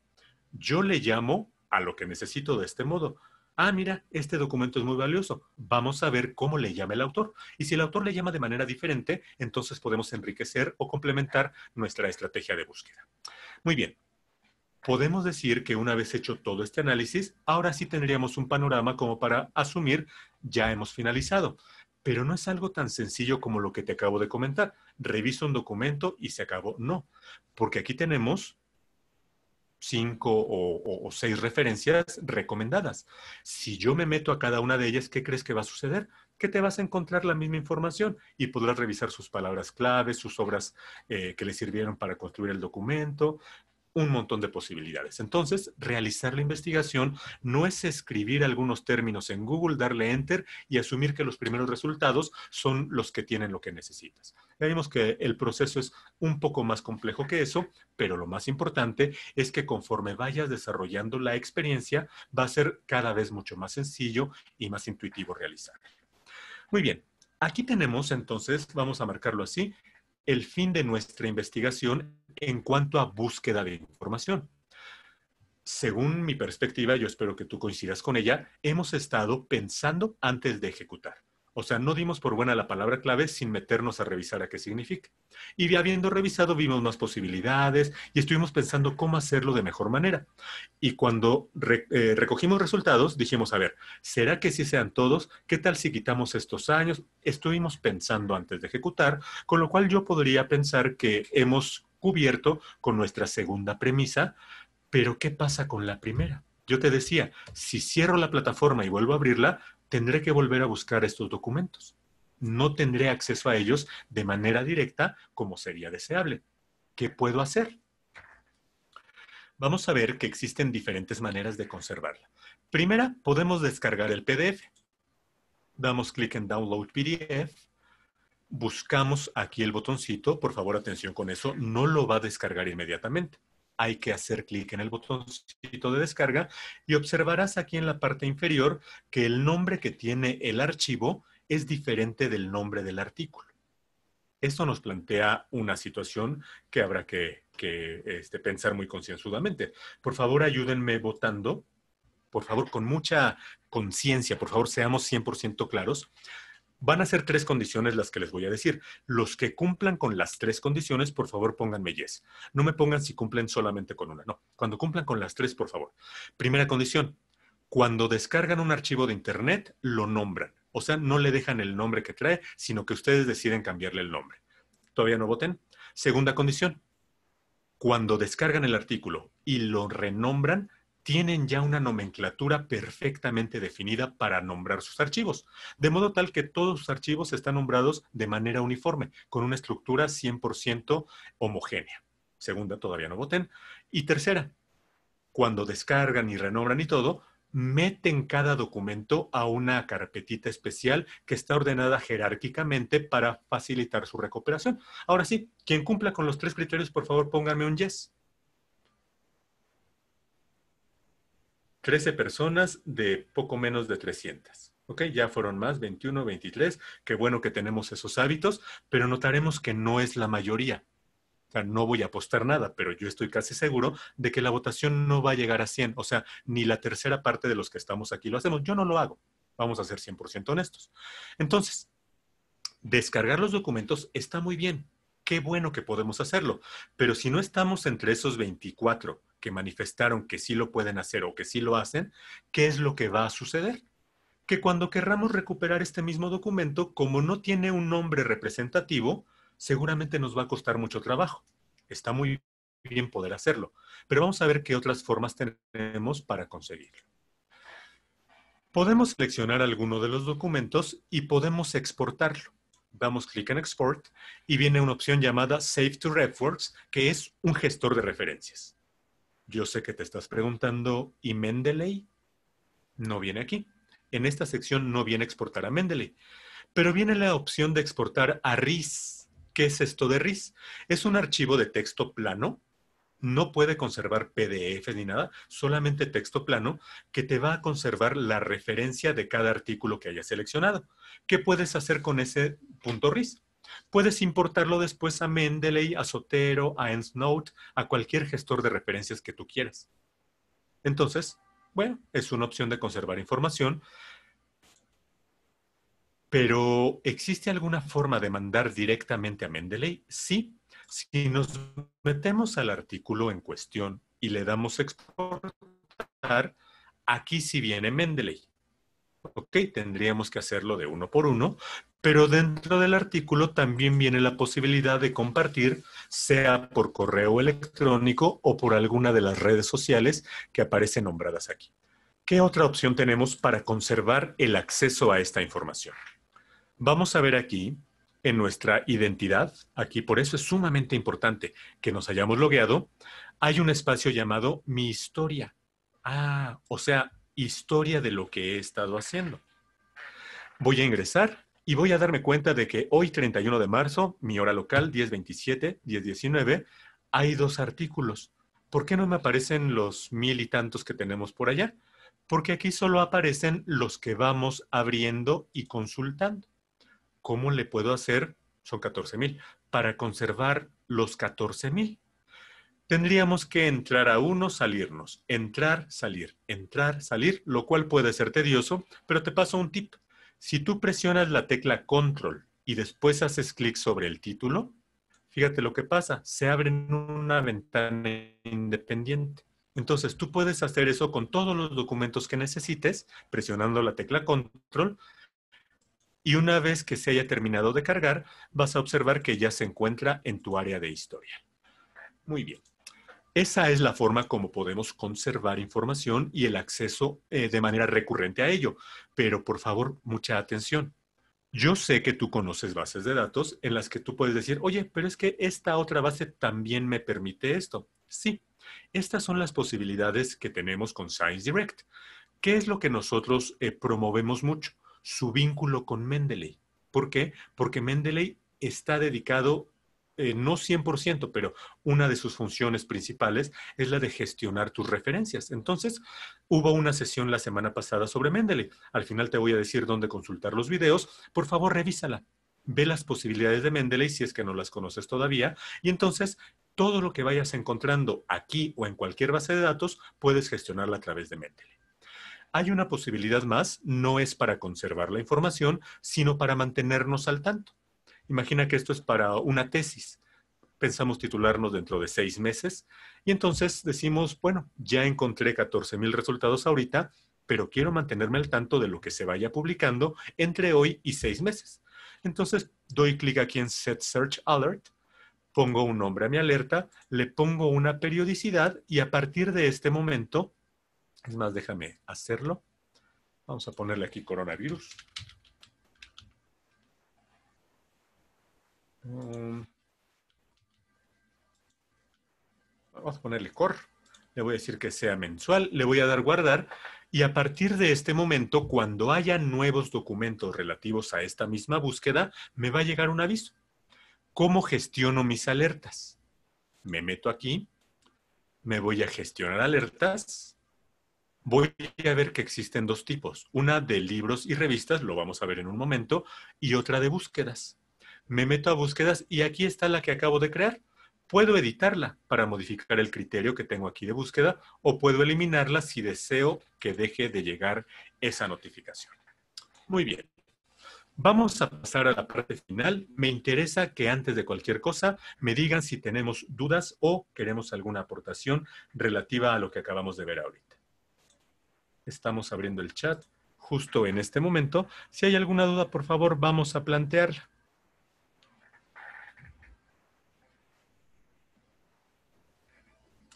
A: Yo le llamo a lo que necesito de este modo. Ah, mira, este documento es muy valioso. Vamos a ver cómo le llama el autor. Y si el autor le llama de manera diferente, entonces podemos enriquecer o complementar nuestra estrategia de búsqueda. Muy bien, podemos decir que una vez hecho todo este análisis, ahora sí tendríamos un panorama como para asumir ya hemos finalizado. Pero no es algo tan sencillo como lo que te acabo de comentar. Reviso un documento y se acabó. No, porque aquí tenemos cinco o, seis referencias recomendadas. Si yo me meto a cada una de ellas, ¿qué crees que va a suceder? Que te vas a encontrar la misma información y podrás revisar sus palabras claves, sus obras eh, que le sirvieron para construir el documento, un montón de posibilidades. Entonces, realizar la investigación no es escribir algunos términos en Google, darle enter y asumir que los primeros resultados son los que tienen lo que necesitas. Ya vimos que el proceso es un poco más complejo que eso, pero lo más importante es que conforme vayas desarrollando la experiencia, va a ser cada vez mucho más sencillo y más intuitivo realizar. Muy bien, aquí tenemos entonces, vamos a marcarlo así, el fin de nuestra investigación en cuanto a búsqueda de información según mi perspectiva, yo espero que tú coincidas con ella, hemos estado pensando antes de ejecutar. O sea, no dimos por buena la palabra clave sin meternos a revisar a qué significa. Y habiendo revisado, vimos más posibilidades y estuvimos pensando cómo hacerlo de mejor manera. Y cuando eh, recogimos resultados, dijimos, a ver, ¿será que si sean todos? ¿Qué tal si quitamos estos años? Estuvimos pensando antes de ejecutar, con lo cual yo podría pensar que hemos cubierto con nuestra segunda premisa, pero ¿qué pasa con la primera? Yo te decía, si cierro la plataforma y vuelvo a abrirla, tendré que volver a buscar estos documentos. No tendré acceso a ellos de manera directa como sería deseable. ¿Qué puedo hacer? Vamos a ver que existen diferentes maneras de conservarla. Primera, podemos descargar el PDF. Damos clic en Download PDF. Buscamos aquí el botoncito. Por favor, atención con eso. No lo va a descargar inmediatamente hay que hacer clic en el botoncito de descarga y observarás aquí en la parte inferior que el nombre que tiene el archivo es diferente del nombre del artículo. Esto nos plantea una situación que habrá que, este, pensar muy concienzudamente. Por favor, ayúdenme votando. Por favor, con mucha conciencia, por favor, seamos 100% claros. Van a ser tres condiciones las que les voy a decir. Los que cumplan con las tres condiciones, por favor, pónganme yes. No me pongan si cumplen solamente con una. No, cuando cumplan con las tres, por favor. Primera condición, cuando descargan un archivo de Internet, lo nombran. O sea, no le dejan el nombre que trae, sino que ustedes deciden cambiarle el nombre. ¿Todavía no voten? Segunda condición, cuando descargan el artículo y lo renombran, tienen ya una nomenclatura perfectamente definida para nombrar sus archivos, de modo tal que todos sus archivos están nombrados de manera uniforme, con una estructura 100% homogénea. Segunda, todavía no voten. Y tercera, cuando descargan y renombran y todo, meten cada documento a una carpetita especial que está ordenada jerárquicamente para facilitar su recuperación. Ahora sí, quien cumpla con los tres criterios, por favor, pónganme un yes. 13 personas de poco menos de 300. ¿Ok? Ya fueron más, 21, 23. Qué bueno que tenemos esos hábitos, pero notaremos que no es la mayoría. O sea, no voy a apostar nada, pero yo estoy casi seguro de que la votación no va a llegar a 100. O sea, ni la tercera parte de los que estamos aquí lo hacemos. Yo no lo hago. Vamos a ser 100% honestos. Entonces, descargar los documentos está muy bien. Qué bueno que podemos hacerlo. Pero si no estamos entre esos 24 que manifestaron que sí lo pueden hacer o que sí lo hacen, ¿qué es lo que va a suceder? Que cuando querramos recuperar este mismo documento, como no tiene un nombre representativo, seguramente nos va a costar mucho trabajo. Está muy bien poder hacerlo, pero vamos a ver qué otras formas tenemos para conseguirlo. Podemos seleccionar alguno de los documentos y podemos exportarlo. Damos clic en Export y viene una opción llamada Save to RefWorks, que es un gestor de referencias. Yo sé que te estás preguntando, ¿y Mendeley? No viene aquí. En esta sección no viene exportar a Mendeley, pero viene la opción de exportar a RIS. ¿Qué es esto de RIS? Es un archivo de texto plano no puede conservar PDF ni nada, solamente texto plano que te va a conservar la referencia de cada artículo que hayas seleccionado. ¿Qué puedes hacer con ese punto RIS? Puedes importarlo después a Mendeley, a Sotero, a EndNote, a cualquier gestor de referencias que tú quieras. Entonces, bueno, es una opción de conservar información, pero ¿existe alguna forma de mandar directamente a Mendeley? Sí. Si nos metemos al artículo en cuestión y le damos exportar, aquí sí viene Mendeley. Ok, tendríamos que hacerlo de uno por uno, pero dentro del artículo también viene la posibilidad de compartir, sea por correo electrónico o por alguna de las redes sociales que aparecen nombradas aquí. ¿Qué otra opción tenemos para conservar el acceso a esta información? Vamos a ver aquí en nuestra identidad, aquí por eso es sumamente importante que nos hayamos logueado, hay un espacio llamado mi historia. Ah, o sea, historia de lo que he estado haciendo. Voy a ingresar y voy a darme cuenta de que hoy, 31 de marzo, mi hora local, 10.27, 10.19, hay dos artículos. ¿Por qué no me aparecen los mil y tantos que tenemos por allá? Porque aquí solo aparecen los que vamos abriendo y consultando. ¿Cómo le puedo hacer? Son 14.000. Para conservar los 14.000 tendríamos que entrar a uno, salirnos, entrar, salir, entrar, salir, lo cual puede ser tedioso, pero te paso un tip. Si tú presionas la tecla Control y después haces clic sobre el título, fíjate lo que pasa, se abre una ventana independiente. Entonces tú puedes hacer eso con todos los documentos que necesites, presionando la tecla Control, y una vez que se haya terminado de cargar, vas a observar que ya se encuentra en tu área de historia. Muy bien. Esa es la forma como podemos conservar información y el acceso eh, de manera recurrente a ello. Pero por favor, mucha atención. Yo sé que tú conoces bases de datos en las que tú puedes decir, oye, pero es que esta otra base también me permite esto. Sí, estas son las posibilidades que tenemos con Science Direct. ¿Qué es lo que nosotros eh, promovemos mucho? Su vínculo con Mendeley. ¿Por qué? Porque Mendeley está dedicado eh, no 100%, pero una de sus funciones principales es la de gestionar tus referencias. Entonces, hubo una sesión la semana pasada sobre Mendeley. Al final te voy a decir dónde consultar los videos. Por favor, revísala. Ve las posibilidades de Mendeley si es que no las conoces todavía. Y entonces, todo lo que vayas encontrando aquí o en cualquier base de datos, puedes gestionarla a través de Mendeley. Hay una posibilidad más, no es para conservar la información, sino para mantenernos al tanto. Imagina que esto es para una tesis. Pensamos titularnos dentro de seis meses y entonces decimos, bueno, ya encontré 14.000 resultados ahorita, pero quiero mantenerme al tanto de lo que se vaya publicando entre hoy y seis meses. Entonces doy clic aquí en Set Search Alert, pongo un nombre a mi alerta, le pongo una periodicidad y a partir de este momento, es más, déjame hacerlo. Vamos a ponerle aquí coronavirus. Mm. vamos a ponerle core. Le voy a decir que sea mensual. Le voy a dar guardar. Y a partir de este momento, cuando haya nuevos documentos relativos a esta misma búsqueda, me va a llegar un aviso. ¿Cómo gestiono mis alertas? Me meto aquí, me voy a gestionar alertas, voy a ver que existen dos tipos, una de libros y revistas, lo vamos a ver en un momento, y otra de búsquedas me meto a búsquedas y aquí está la que acabo de crear. Puedo editarla para modificar el criterio que tengo aquí de búsqueda o puedo eliminarla si deseo que deje de llegar esa notificación. Muy bien. Vamos a pasar a la parte final. Me interesa que antes de cualquier cosa me digan si tenemos dudas o queremos alguna aportación relativa a lo que acabamos de ver ahorita. Estamos abriendo el chat justo en este momento. Si hay alguna duda, por favor, vamos a plantearla.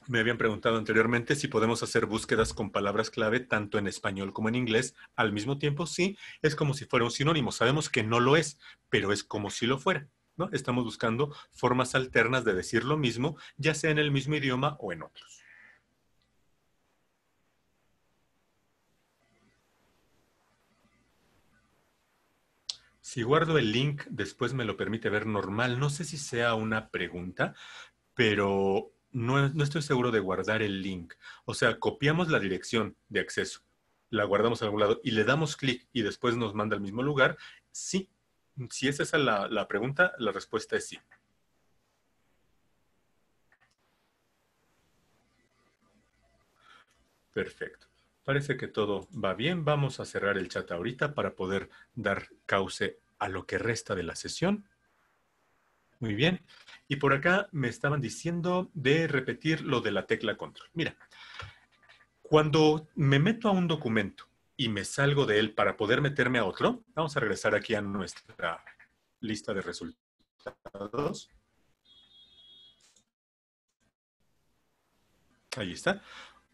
A: Me habían preguntado anteriormente si podemos hacer búsquedas con palabras clave tanto en español como en inglés al mismo tiempo. Sí, es como si fuera un sinónimo. Sabemos que no lo es, pero es como si lo fuera. ¿no? Estamos buscando formas alternas de decir lo mismo, ya sea en el mismo idioma o en otros. Si guardo el link, después me lo permite ver normal. No sé si sea una pregunta, pero no, estoy seguro de guardar el link. O sea, copiamos la dirección de acceso, la guardamos a algún lado y le damos clic y después nos manda al mismo lugar. Sí. Si es esa la, la pregunta, la respuesta es sí. Perfecto. Parece que todo va bien. Vamos a cerrar el chat ahorita para poder dar cauce a lo que resta de la sesión. Muy bien. Y por acá me estaban diciendo de repetir lo de la tecla control. Mira, cuando me meto a un documento y me salgo de él para poder meterme a otro, vamos a regresar aquí a nuestra lista de resultados. Ahí está.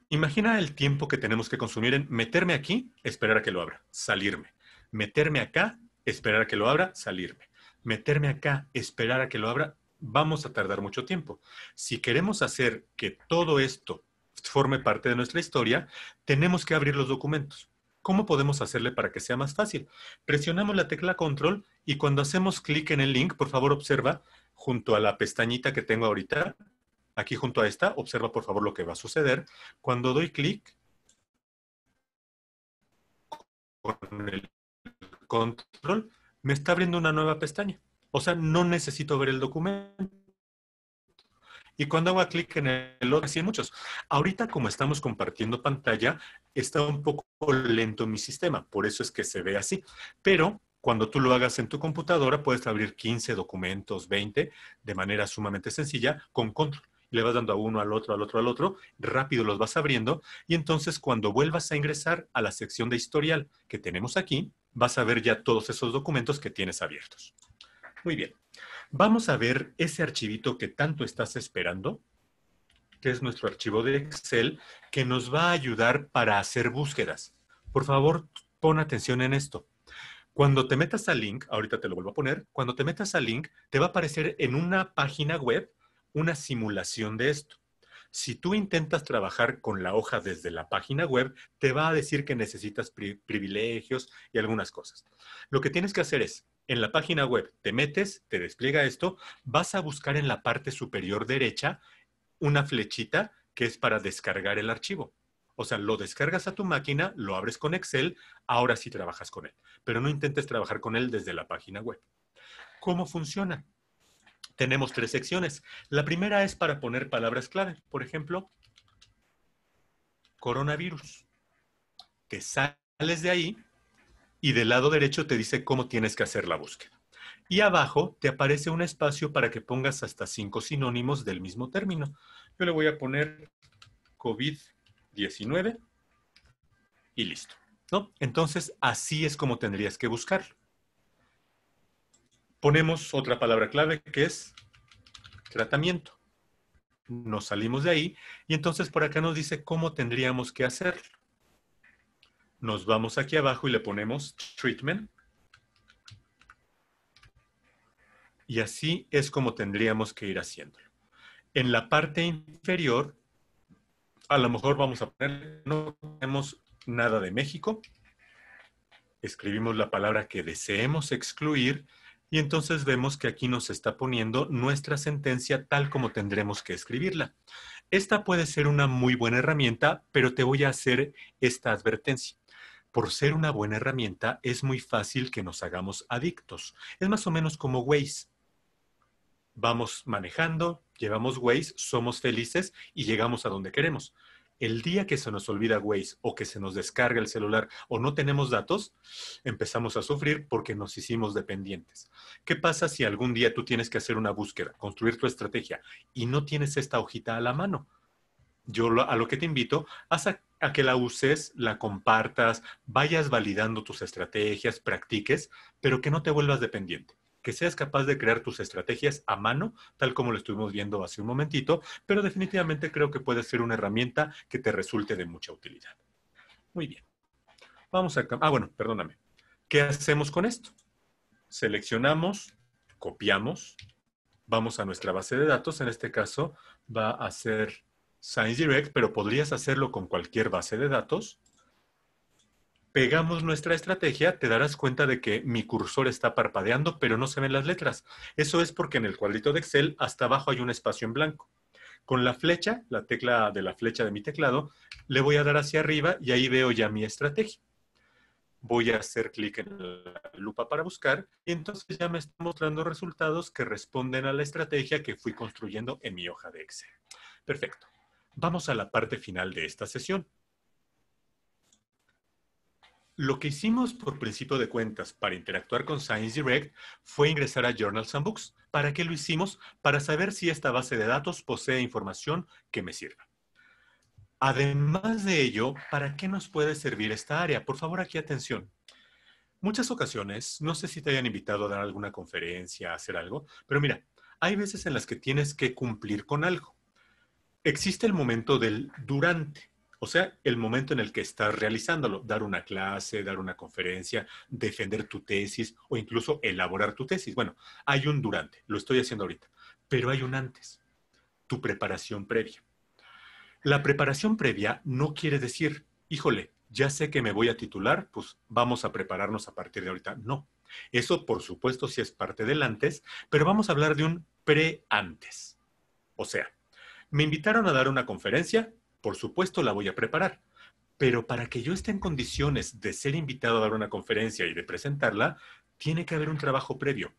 A: Imagina el tiempo que tenemos que consumir en meterme aquí, esperar a que lo abra, salirme. Meterme acá, esperar a que lo abra, salirme. Meterme acá, esperar a que lo abra, vamos a tardar mucho tiempo. Si queremos hacer que todo esto forme parte de nuestra historia, tenemos que abrir los documentos. ¿Cómo podemos hacerle para que sea más fácil? Presionamos la tecla control y cuando hacemos clic en el link, por favor observa junto a la pestañita que tengo ahorita, aquí junto a esta, observa por favor lo que va a suceder. Cuando doy clic con el control, me está abriendo una nueva pestaña. O sea, no necesito ver el documento. Y cuando hago clic en el otro, así muchos. Ahorita, como estamos compartiendo pantalla, está un poco lento mi sistema. Por eso es que se ve así. Pero cuando tú lo hagas en tu computadora, puedes abrir 15 documentos, 20, de manera sumamente sencilla, con control. Le vas dando a uno, al otro, al otro, al otro, rápido los vas abriendo y entonces cuando vuelvas a ingresar a la sección de historial que tenemos aquí, vas a ver ya todos esos documentos que tienes abiertos. Muy bien. Vamos a ver ese archivito que tanto estás esperando, que es nuestro archivo de Excel, que nos va a ayudar para hacer búsquedas. Por favor, pon atención en esto. Cuando te metas al link, ahorita te lo vuelvo a poner, cuando te metas al link, te va a aparecer en una página web una simulación de esto. Si tú intentas trabajar con la hoja desde la página web, te va a decir que necesitas privilegios y algunas cosas. Lo que tienes que hacer es, en la página web te metes, te despliega esto, vas a buscar en la parte superior derecha una flechita que es para descargar el archivo. O sea, lo descargas a tu máquina, lo abres con Excel, ahora sí trabajas con él. Pero no intentes trabajar con él desde la página web. ¿Cómo funciona? Tenemos tres secciones. La primera es para poner palabras clave. Por ejemplo, coronavirus. Te sales de ahí y del lado derecho te dice cómo tienes que hacer la búsqueda. Y abajo te aparece un espacio para que pongas hasta cinco sinónimos del mismo término. Yo le voy a poner COVID-19 y listo. ¿no? Entonces, así es como tendrías que buscarlo. Ponemos otra palabra clave que es tratamiento. Nos salimos de ahí y entonces por acá nos dice cómo tendríamos que hacerlo. Nos vamos aquí abajo y le ponemos treatment. Y así es como tendríamos que ir haciéndolo. En la parte inferior, a lo mejor vamos a poner, no tenemos nada de México. Escribimos la palabra que deseemos excluir y entonces vemos que aquí nos está poniendo nuestra sentencia tal como tendremos que escribirla. Esta puede ser una muy buena herramienta, pero te voy a hacer esta advertencia por ser una buena herramienta, es muy fácil que nos hagamos adictos. Es más o menos como Waze. Vamos manejando, llevamos Waze, somos felices y llegamos a donde queremos. El día que se nos olvida Waze o que se nos descarga el celular o no tenemos datos, empezamos a sufrir porque nos hicimos dependientes. ¿Qué pasa si algún día tú tienes que hacer una búsqueda, construir tu estrategia y no tienes esta hojita a la mano? Yo a lo que te invito, haz, a que la uses, la compartas, vayas validando tus estrategias, practiques, pero que no te vuelvas dependiente que seas capaz de crear tus estrategias a mano, tal como lo estuvimos viendo hace un momentito, pero definitivamente creo que puede ser una herramienta que te resulte de mucha utilidad. Muy bien. Vamos a... Ah, bueno, perdóname. ¿Qué hacemos con esto? Seleccionamos, copiamos, vamos a nuestra base de datos, en este caso va a ser Direct, pero podrías hacerlo con cualquier base de datos. Pegamos nuestra estrategia, te darás cuenta de que mi cursor está parpadeando, pero no se ven las letras. Eso es porque en el cuadrito de Excel hasta abajo hay un espacio en blanco. Con la flecha, la tecla de la flecha de mi teclado, le voy a dar hacia arriba y ahí veo ya mi estrategia voy a hacer clic en la lupa para buscar y entonces ya me está mostrando resultados que responden a la estrategia que fui construyendo en mi hoja de Excel. Perfecto. Vamos a la parte final de esta sesión. Lo que hicimos por principio de cuentas para interactuar con Science Direct fue ingresar a Journals and Books. ¿Para qué lo hicimos? Para saber si esta base de datos posee información que me sirva. Además de ello, ¿para qué nos puede servir esta área? Por favor, aquí atención. Muchas ocasiones, no sé si te hayan invitado a dar alguna conferencia, a hacer algo, pero mira, hay veces en las que tienes que cumplir con algo existe el momento del durante, o sea, el momento en el que estás realizándolo, dar una clase, dar una conferencia, defender tu tesis o incluso elaborar tu tesis. Bueno, hay un durante, lo estoy haciendo ahorita, pero hay un antes, tu preparación previa. La preparación previa no quiere decir, híjole, ya sé que me voy a titular, pues vamos a prepararnos a partir de ahorita. No, eso por supuesto sí es parte del antes, pero vamos a hablar de un pre-antes. O sea, me invitaron a dar una conferencia, por supuesto la voy a preparar, pero para que yo esté en condiciones de ser invitado a dar una conferencia y de presentarla, tiene que haber un trabajo previo.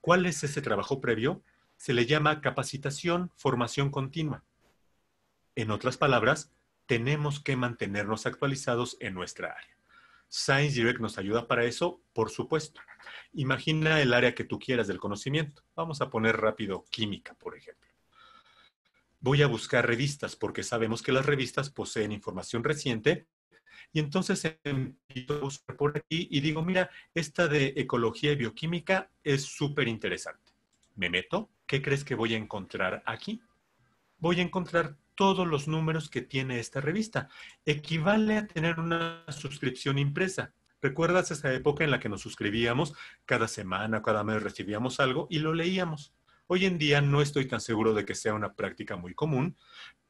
A: ¿Cuál es ese trabajo previo? Se le llama capacitación, formación continua. En otras palabras, tenemos que mantenernos actualizados en nuestra área. Science Direct nos ayuda para eso, por supuesto. Imagina el área que tú quieras del conocimiento. Vamos a poner rápido química, por ejemplo voy a buscar revistas porque sabemos que las revistas poseen información reciente. Y entonces empiezo a por aquí y digo, mira, esta de ecología y bioquímica es súper interesante. Me meto, ¿qué crees que voy a encontrar aquí? Voy a encontrar todos los números que tiene esta revista. Equivale a tener una suscripción impresa. ¿Recuerdas esa época en la que nos suscribíamos cada semana, cada mes recibíamos algo y lo leíamos? Hoy en día no estoy tan seguro de que sea una práctica muy común,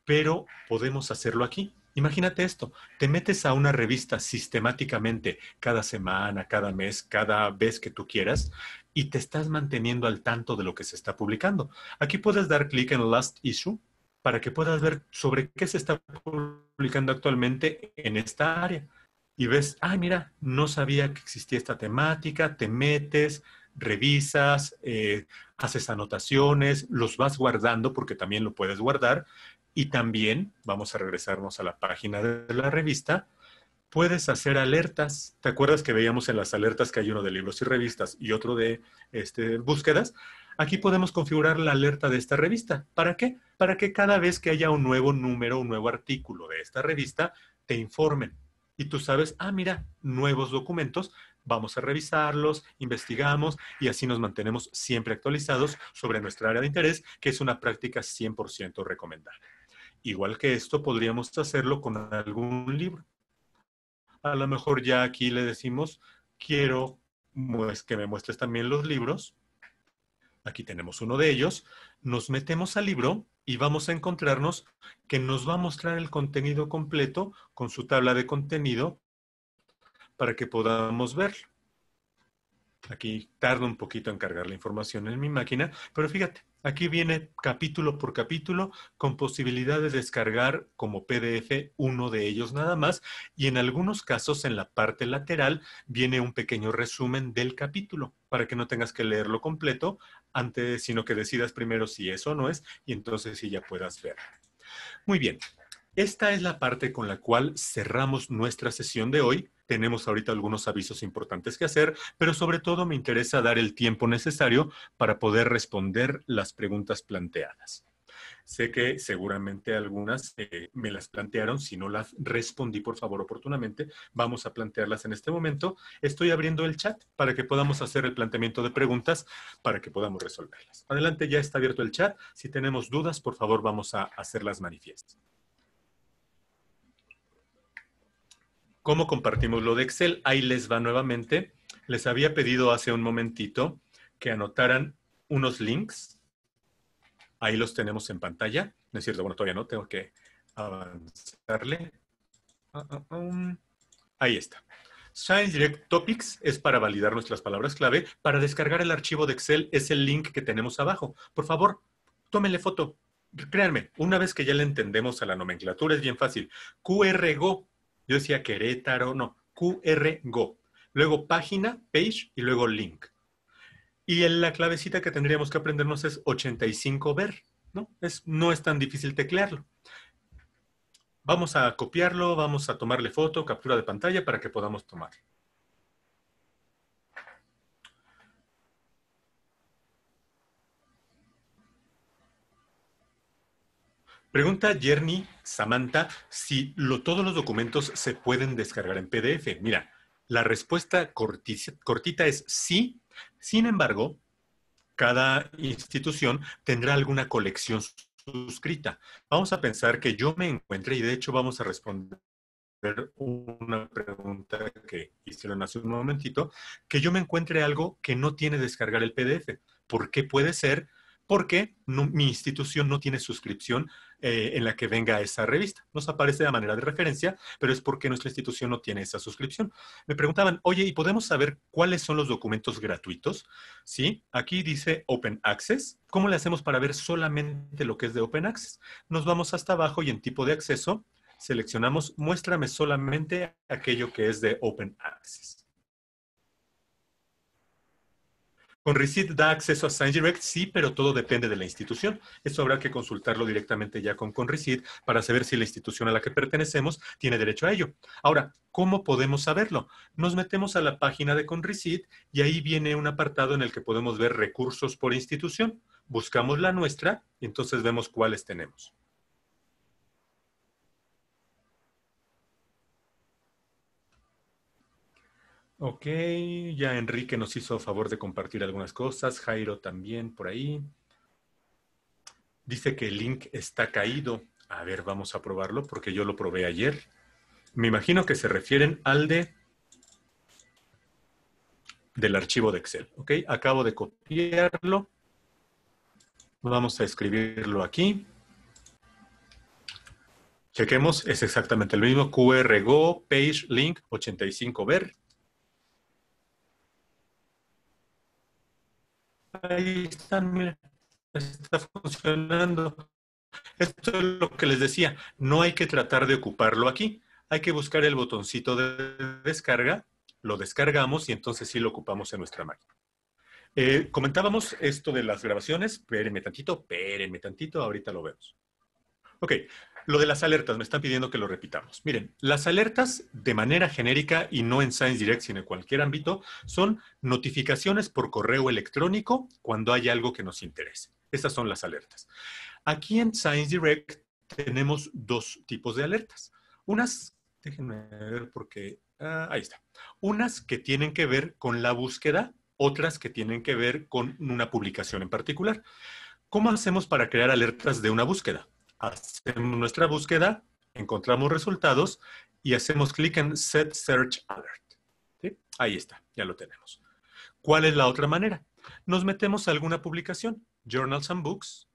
A: pero podemos hacerlo aquí. Imagínate esto, te metes a una revista sistemáticamente cada semana, cada mes, cada vez que tú quieras y te estás manteniendo al tanto de lo que se está publicando. Aquí puedes dar clic en Last Issue para que puedas ver sobre qué se está publicando actualmente en esta área. Y ves, ah, mira, no sabía que existía esta temática, te metes, revisas, eh, haces anotaciones, los vas guardando porque también lo puedes guardar. Y también, vamos a regresarnos a la página de la revista, puedes hacer alertas. ¿Te acuerdas que veíamos en las alertas que hay uno de libros y revistas y otro de este, búsquedas? Aquí podemos configurar la alerta de esta revista. ¿Para qué? Para que cada vez que haya un nuevo número, un nuevo artículo de esta revista, te informen. Y tú sabes, ah, mira, nuevos documentos vamos a revisarlos, investigamos y así nos mantenemos siempre actualizados sobre nuestra área de interés, que es una práctica 100% recomendada. Igual que esto, podríamos hacerlo con algún libro. A lo mejor ya aquí le decimos, quiero que me muestres también los libros. Aquí tenemos uno de ellos. Nos metemos al libro y vamos a encontrarnos que nos va a mostrar el contenido completo con su tabla de contenido para que podamos verlo. Aquí tardo un poquito en cargar la información en mi máquina, pero fíjate, aquí viene capítulo por capítulo con posibilidad de descargar como PDF uno de ellos nada más y en algunos casos en la parte lateral viene un pequeño resumen del capítulo para que no tengas que leerlo completo antes, sino que decidas primero si eso no es y entonces si ya puedas ver. Muy bien, esta es la parte con la cual cerramos nuestra sesión de hoy. Tenemos ahorita algunos avisos importantes que hacer, pero sobre todo me interesa dar el tiempo necesario para poder responder las preguntas planteadas. Sé que seguramente algunas eh, me las plantearon, si no las respondí, por favor, oportunamente, vamos a plantearlas en este momento. Estoy abriendo el chat para que podamos hacer el planteamiento de preguntas, para que podamos resolverlas. Adelante, ya está abierto el chat. Si tenemos dudas, por favor, vamos a hacerlas manifiestas. cómo compartimos lo de Excel. Ahí les va nuevamente. Les había pedido hace un momentito que anotaran unos links. Ahí los tenemos en pantalla. No es cierto, bueno, todavía no, tengo que avanzarle. Ah, ah, um, ahí está. Science Direct Topics es para validar nuestras palabras clave. Para descargar el archivo de Excel es el link que tenemos abajo. Por favor, tómenle foto. Créanme, una vez que ya le entendemos a la nomenclatura es bien fácil. QRGO yo decía Querétaro, no, QR Go. Luego página, page y luego link. Y en la clavecita que tendríamos que aprendernos es 85 ver, ¿no? Es, no es tan difícil teclearlo. Vamos a copiarlo, vamos a tomarle foto, captura de pantalla para que podamos tomarlo. Pregunta Jerny Samantha si todos los documentos se pueden descargar en PDF. Mira, la respuesta cortita es sí. Sin embargo, cada institución tendrá alguna colección suscrita. Vamos a pensar que yo me encuentre y de hecho vamos a responder una pregunta que hicieron hace un momentito, que yo me encuentre algo que no tiene descargar el PDF. ¿Por qué puede ser? porque mi institución no tiene suscripción eh, en la que venga esa revista. Nos aparece de manera de referencia, pero es porque nuestra institución no tiene esa suscripción. Me preguntaban, oye, ¿y podemos saber cuáles son los documentos gratuitos? Sí, aquí dice Open Access. ¿Cómo le hacemos para ver solamente lo que es de Open Access? Nos vamos hasta abajo y en tipo de acceso seleccionamos muéstrame solamente aquello que es de Open Access. Con da acceso a direct sí, pero todo depende de la institución. Eso habrá que consultarlo directamente ya con ConReceipt para saber si la institución a la que pertenecemos tiene derecho a ello. Ahora, ¿cómo podemos saberlo? Nos metemos a la página de ConReceipt y ahí viene un apartado en el que podemos ver recursos por institución. Buscamos la nuestra y entonces vemos cuáles tenemos. Ok, ya Enrique nos hizo favor de compartir algunas cosas, Jairo también por ahí. Dice que el link está caído. A ver, vamos a probarlo porque yo lo probé ayer. Me imagino que se refieren al de del archivo de Excel. Ok, acabo de copiarlo. Vamos a escribirlo aquí. Chequemos, es exactamente el mismo. QRGO, page link 85 ver. Ahí están, mira, está funcionando. Esto es lo que les decía, no hay que tratar de ocuparlo aquí, hay que buscar el botoncito de descarga, lo descargamos y entonces sí lo ocupamos en nuestra máquina. Eh, comentábamos esto de las grabaciones, espérenme tantito, espérenme tantito, ahorita lo vemos. Ok, lo de las alertas, me están pidiendo que lo repitamos. Miren, las alertas de manera genérica y no en Science Direct, sino en cualquier ámbito, son notificaciones por correo electrónico cuando hay algo que nos interese. Esas son las alertas. Aquí en Science Direct tenemos dos tipos de alertas. Unas, déjenme ver porque, ah, ahí está. Unas que tienen que ver con la búsqueda, otras que tienen que ver con una publicación en particular. ¿Cómo hacemos para crear alertas de una búsqueda? hacemos nuestra búsqueda, encontramos resultados y hacemos clic en Set Search Alert. Ahí está, ya lo tenemos. ¿Cuál es la otra manera? Nos metemos a alguna publicación, Journals and Books.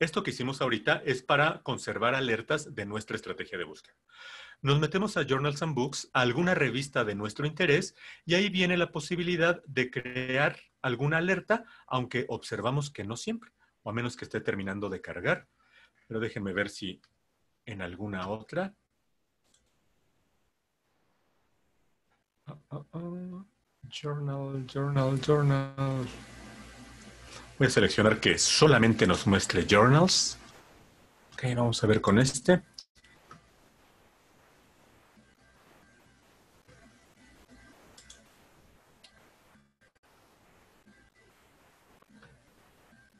A: Esto que hicimos ahorita es para conservar alertas de nuestra estrategia de búsqueda. Nos metemos a Journals and Books, a alguna revista de nuestro interés, y ahí viene la posibilidad de crear alguna alerta, aunque observamos que no siempre, o a menos que esté terminando de cargar pero déjenme ver si en alguna otra. Ah, ah, ah. Journal, journal, journal. Voy a seleccionar que solamente nos muestre journals. Ok, vamos a ver con este.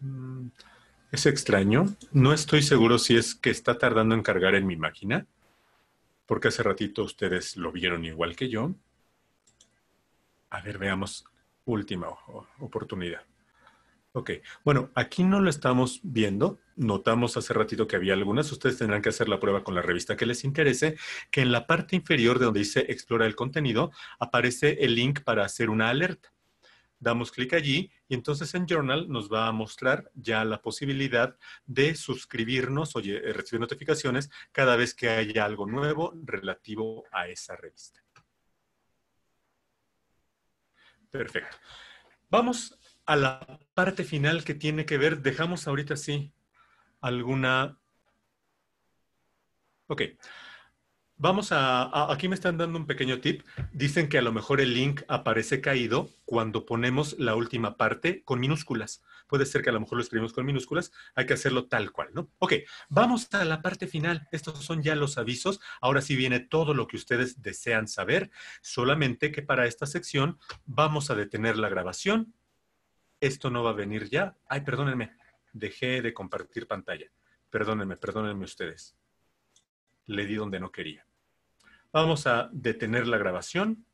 A: Mm. Es extraño. No estoy seguro si es que está tardando en cargar en mi máquina, porque hace ratito ustedes lo vieron igual que yo. A ver, veamos. Última oportunidad. Ok, bueno, aquí no lo estamos viendo. Notamos hace ratito que había algunas. Ustedes tendrán que hacer la prueba con la revista que les interese, que en la parte inferior de donde dice explora el contenido, aparece el link para hacer una alerta. Damos clic allí y entonces en Journal nos va a mostrar ya la posibilidad de suscribirnos o eh, recibir notificaciones cada vez que haya algo nuevo relativo a esa revista. Perfecto. Vamos a la parte final que tiene que ver, dejamos ahorita sí alguna... Ok. Vamos a, Aquí me están dando un pequeño tip. Dicen que a lo mejor el link aparece caído cuando ponemos la última parte con minúsculas. Puede ser que a lo mejor lo escribimos con minúsculas. Hay que hacerlo tal cual, ¿no? Ok, vamos a la parte final. Estos son ya los avisos. Ahora sí viene todo lo que ustedes desean saber. Solamente que para esta sección vamos a detener la grabación. Esto no va a venir ya. Ay, perdónenme. Dejé de compartir pantalla. Perdónenme, perdónenme ustedes le di donde no quería. Vamos a detener la grabación.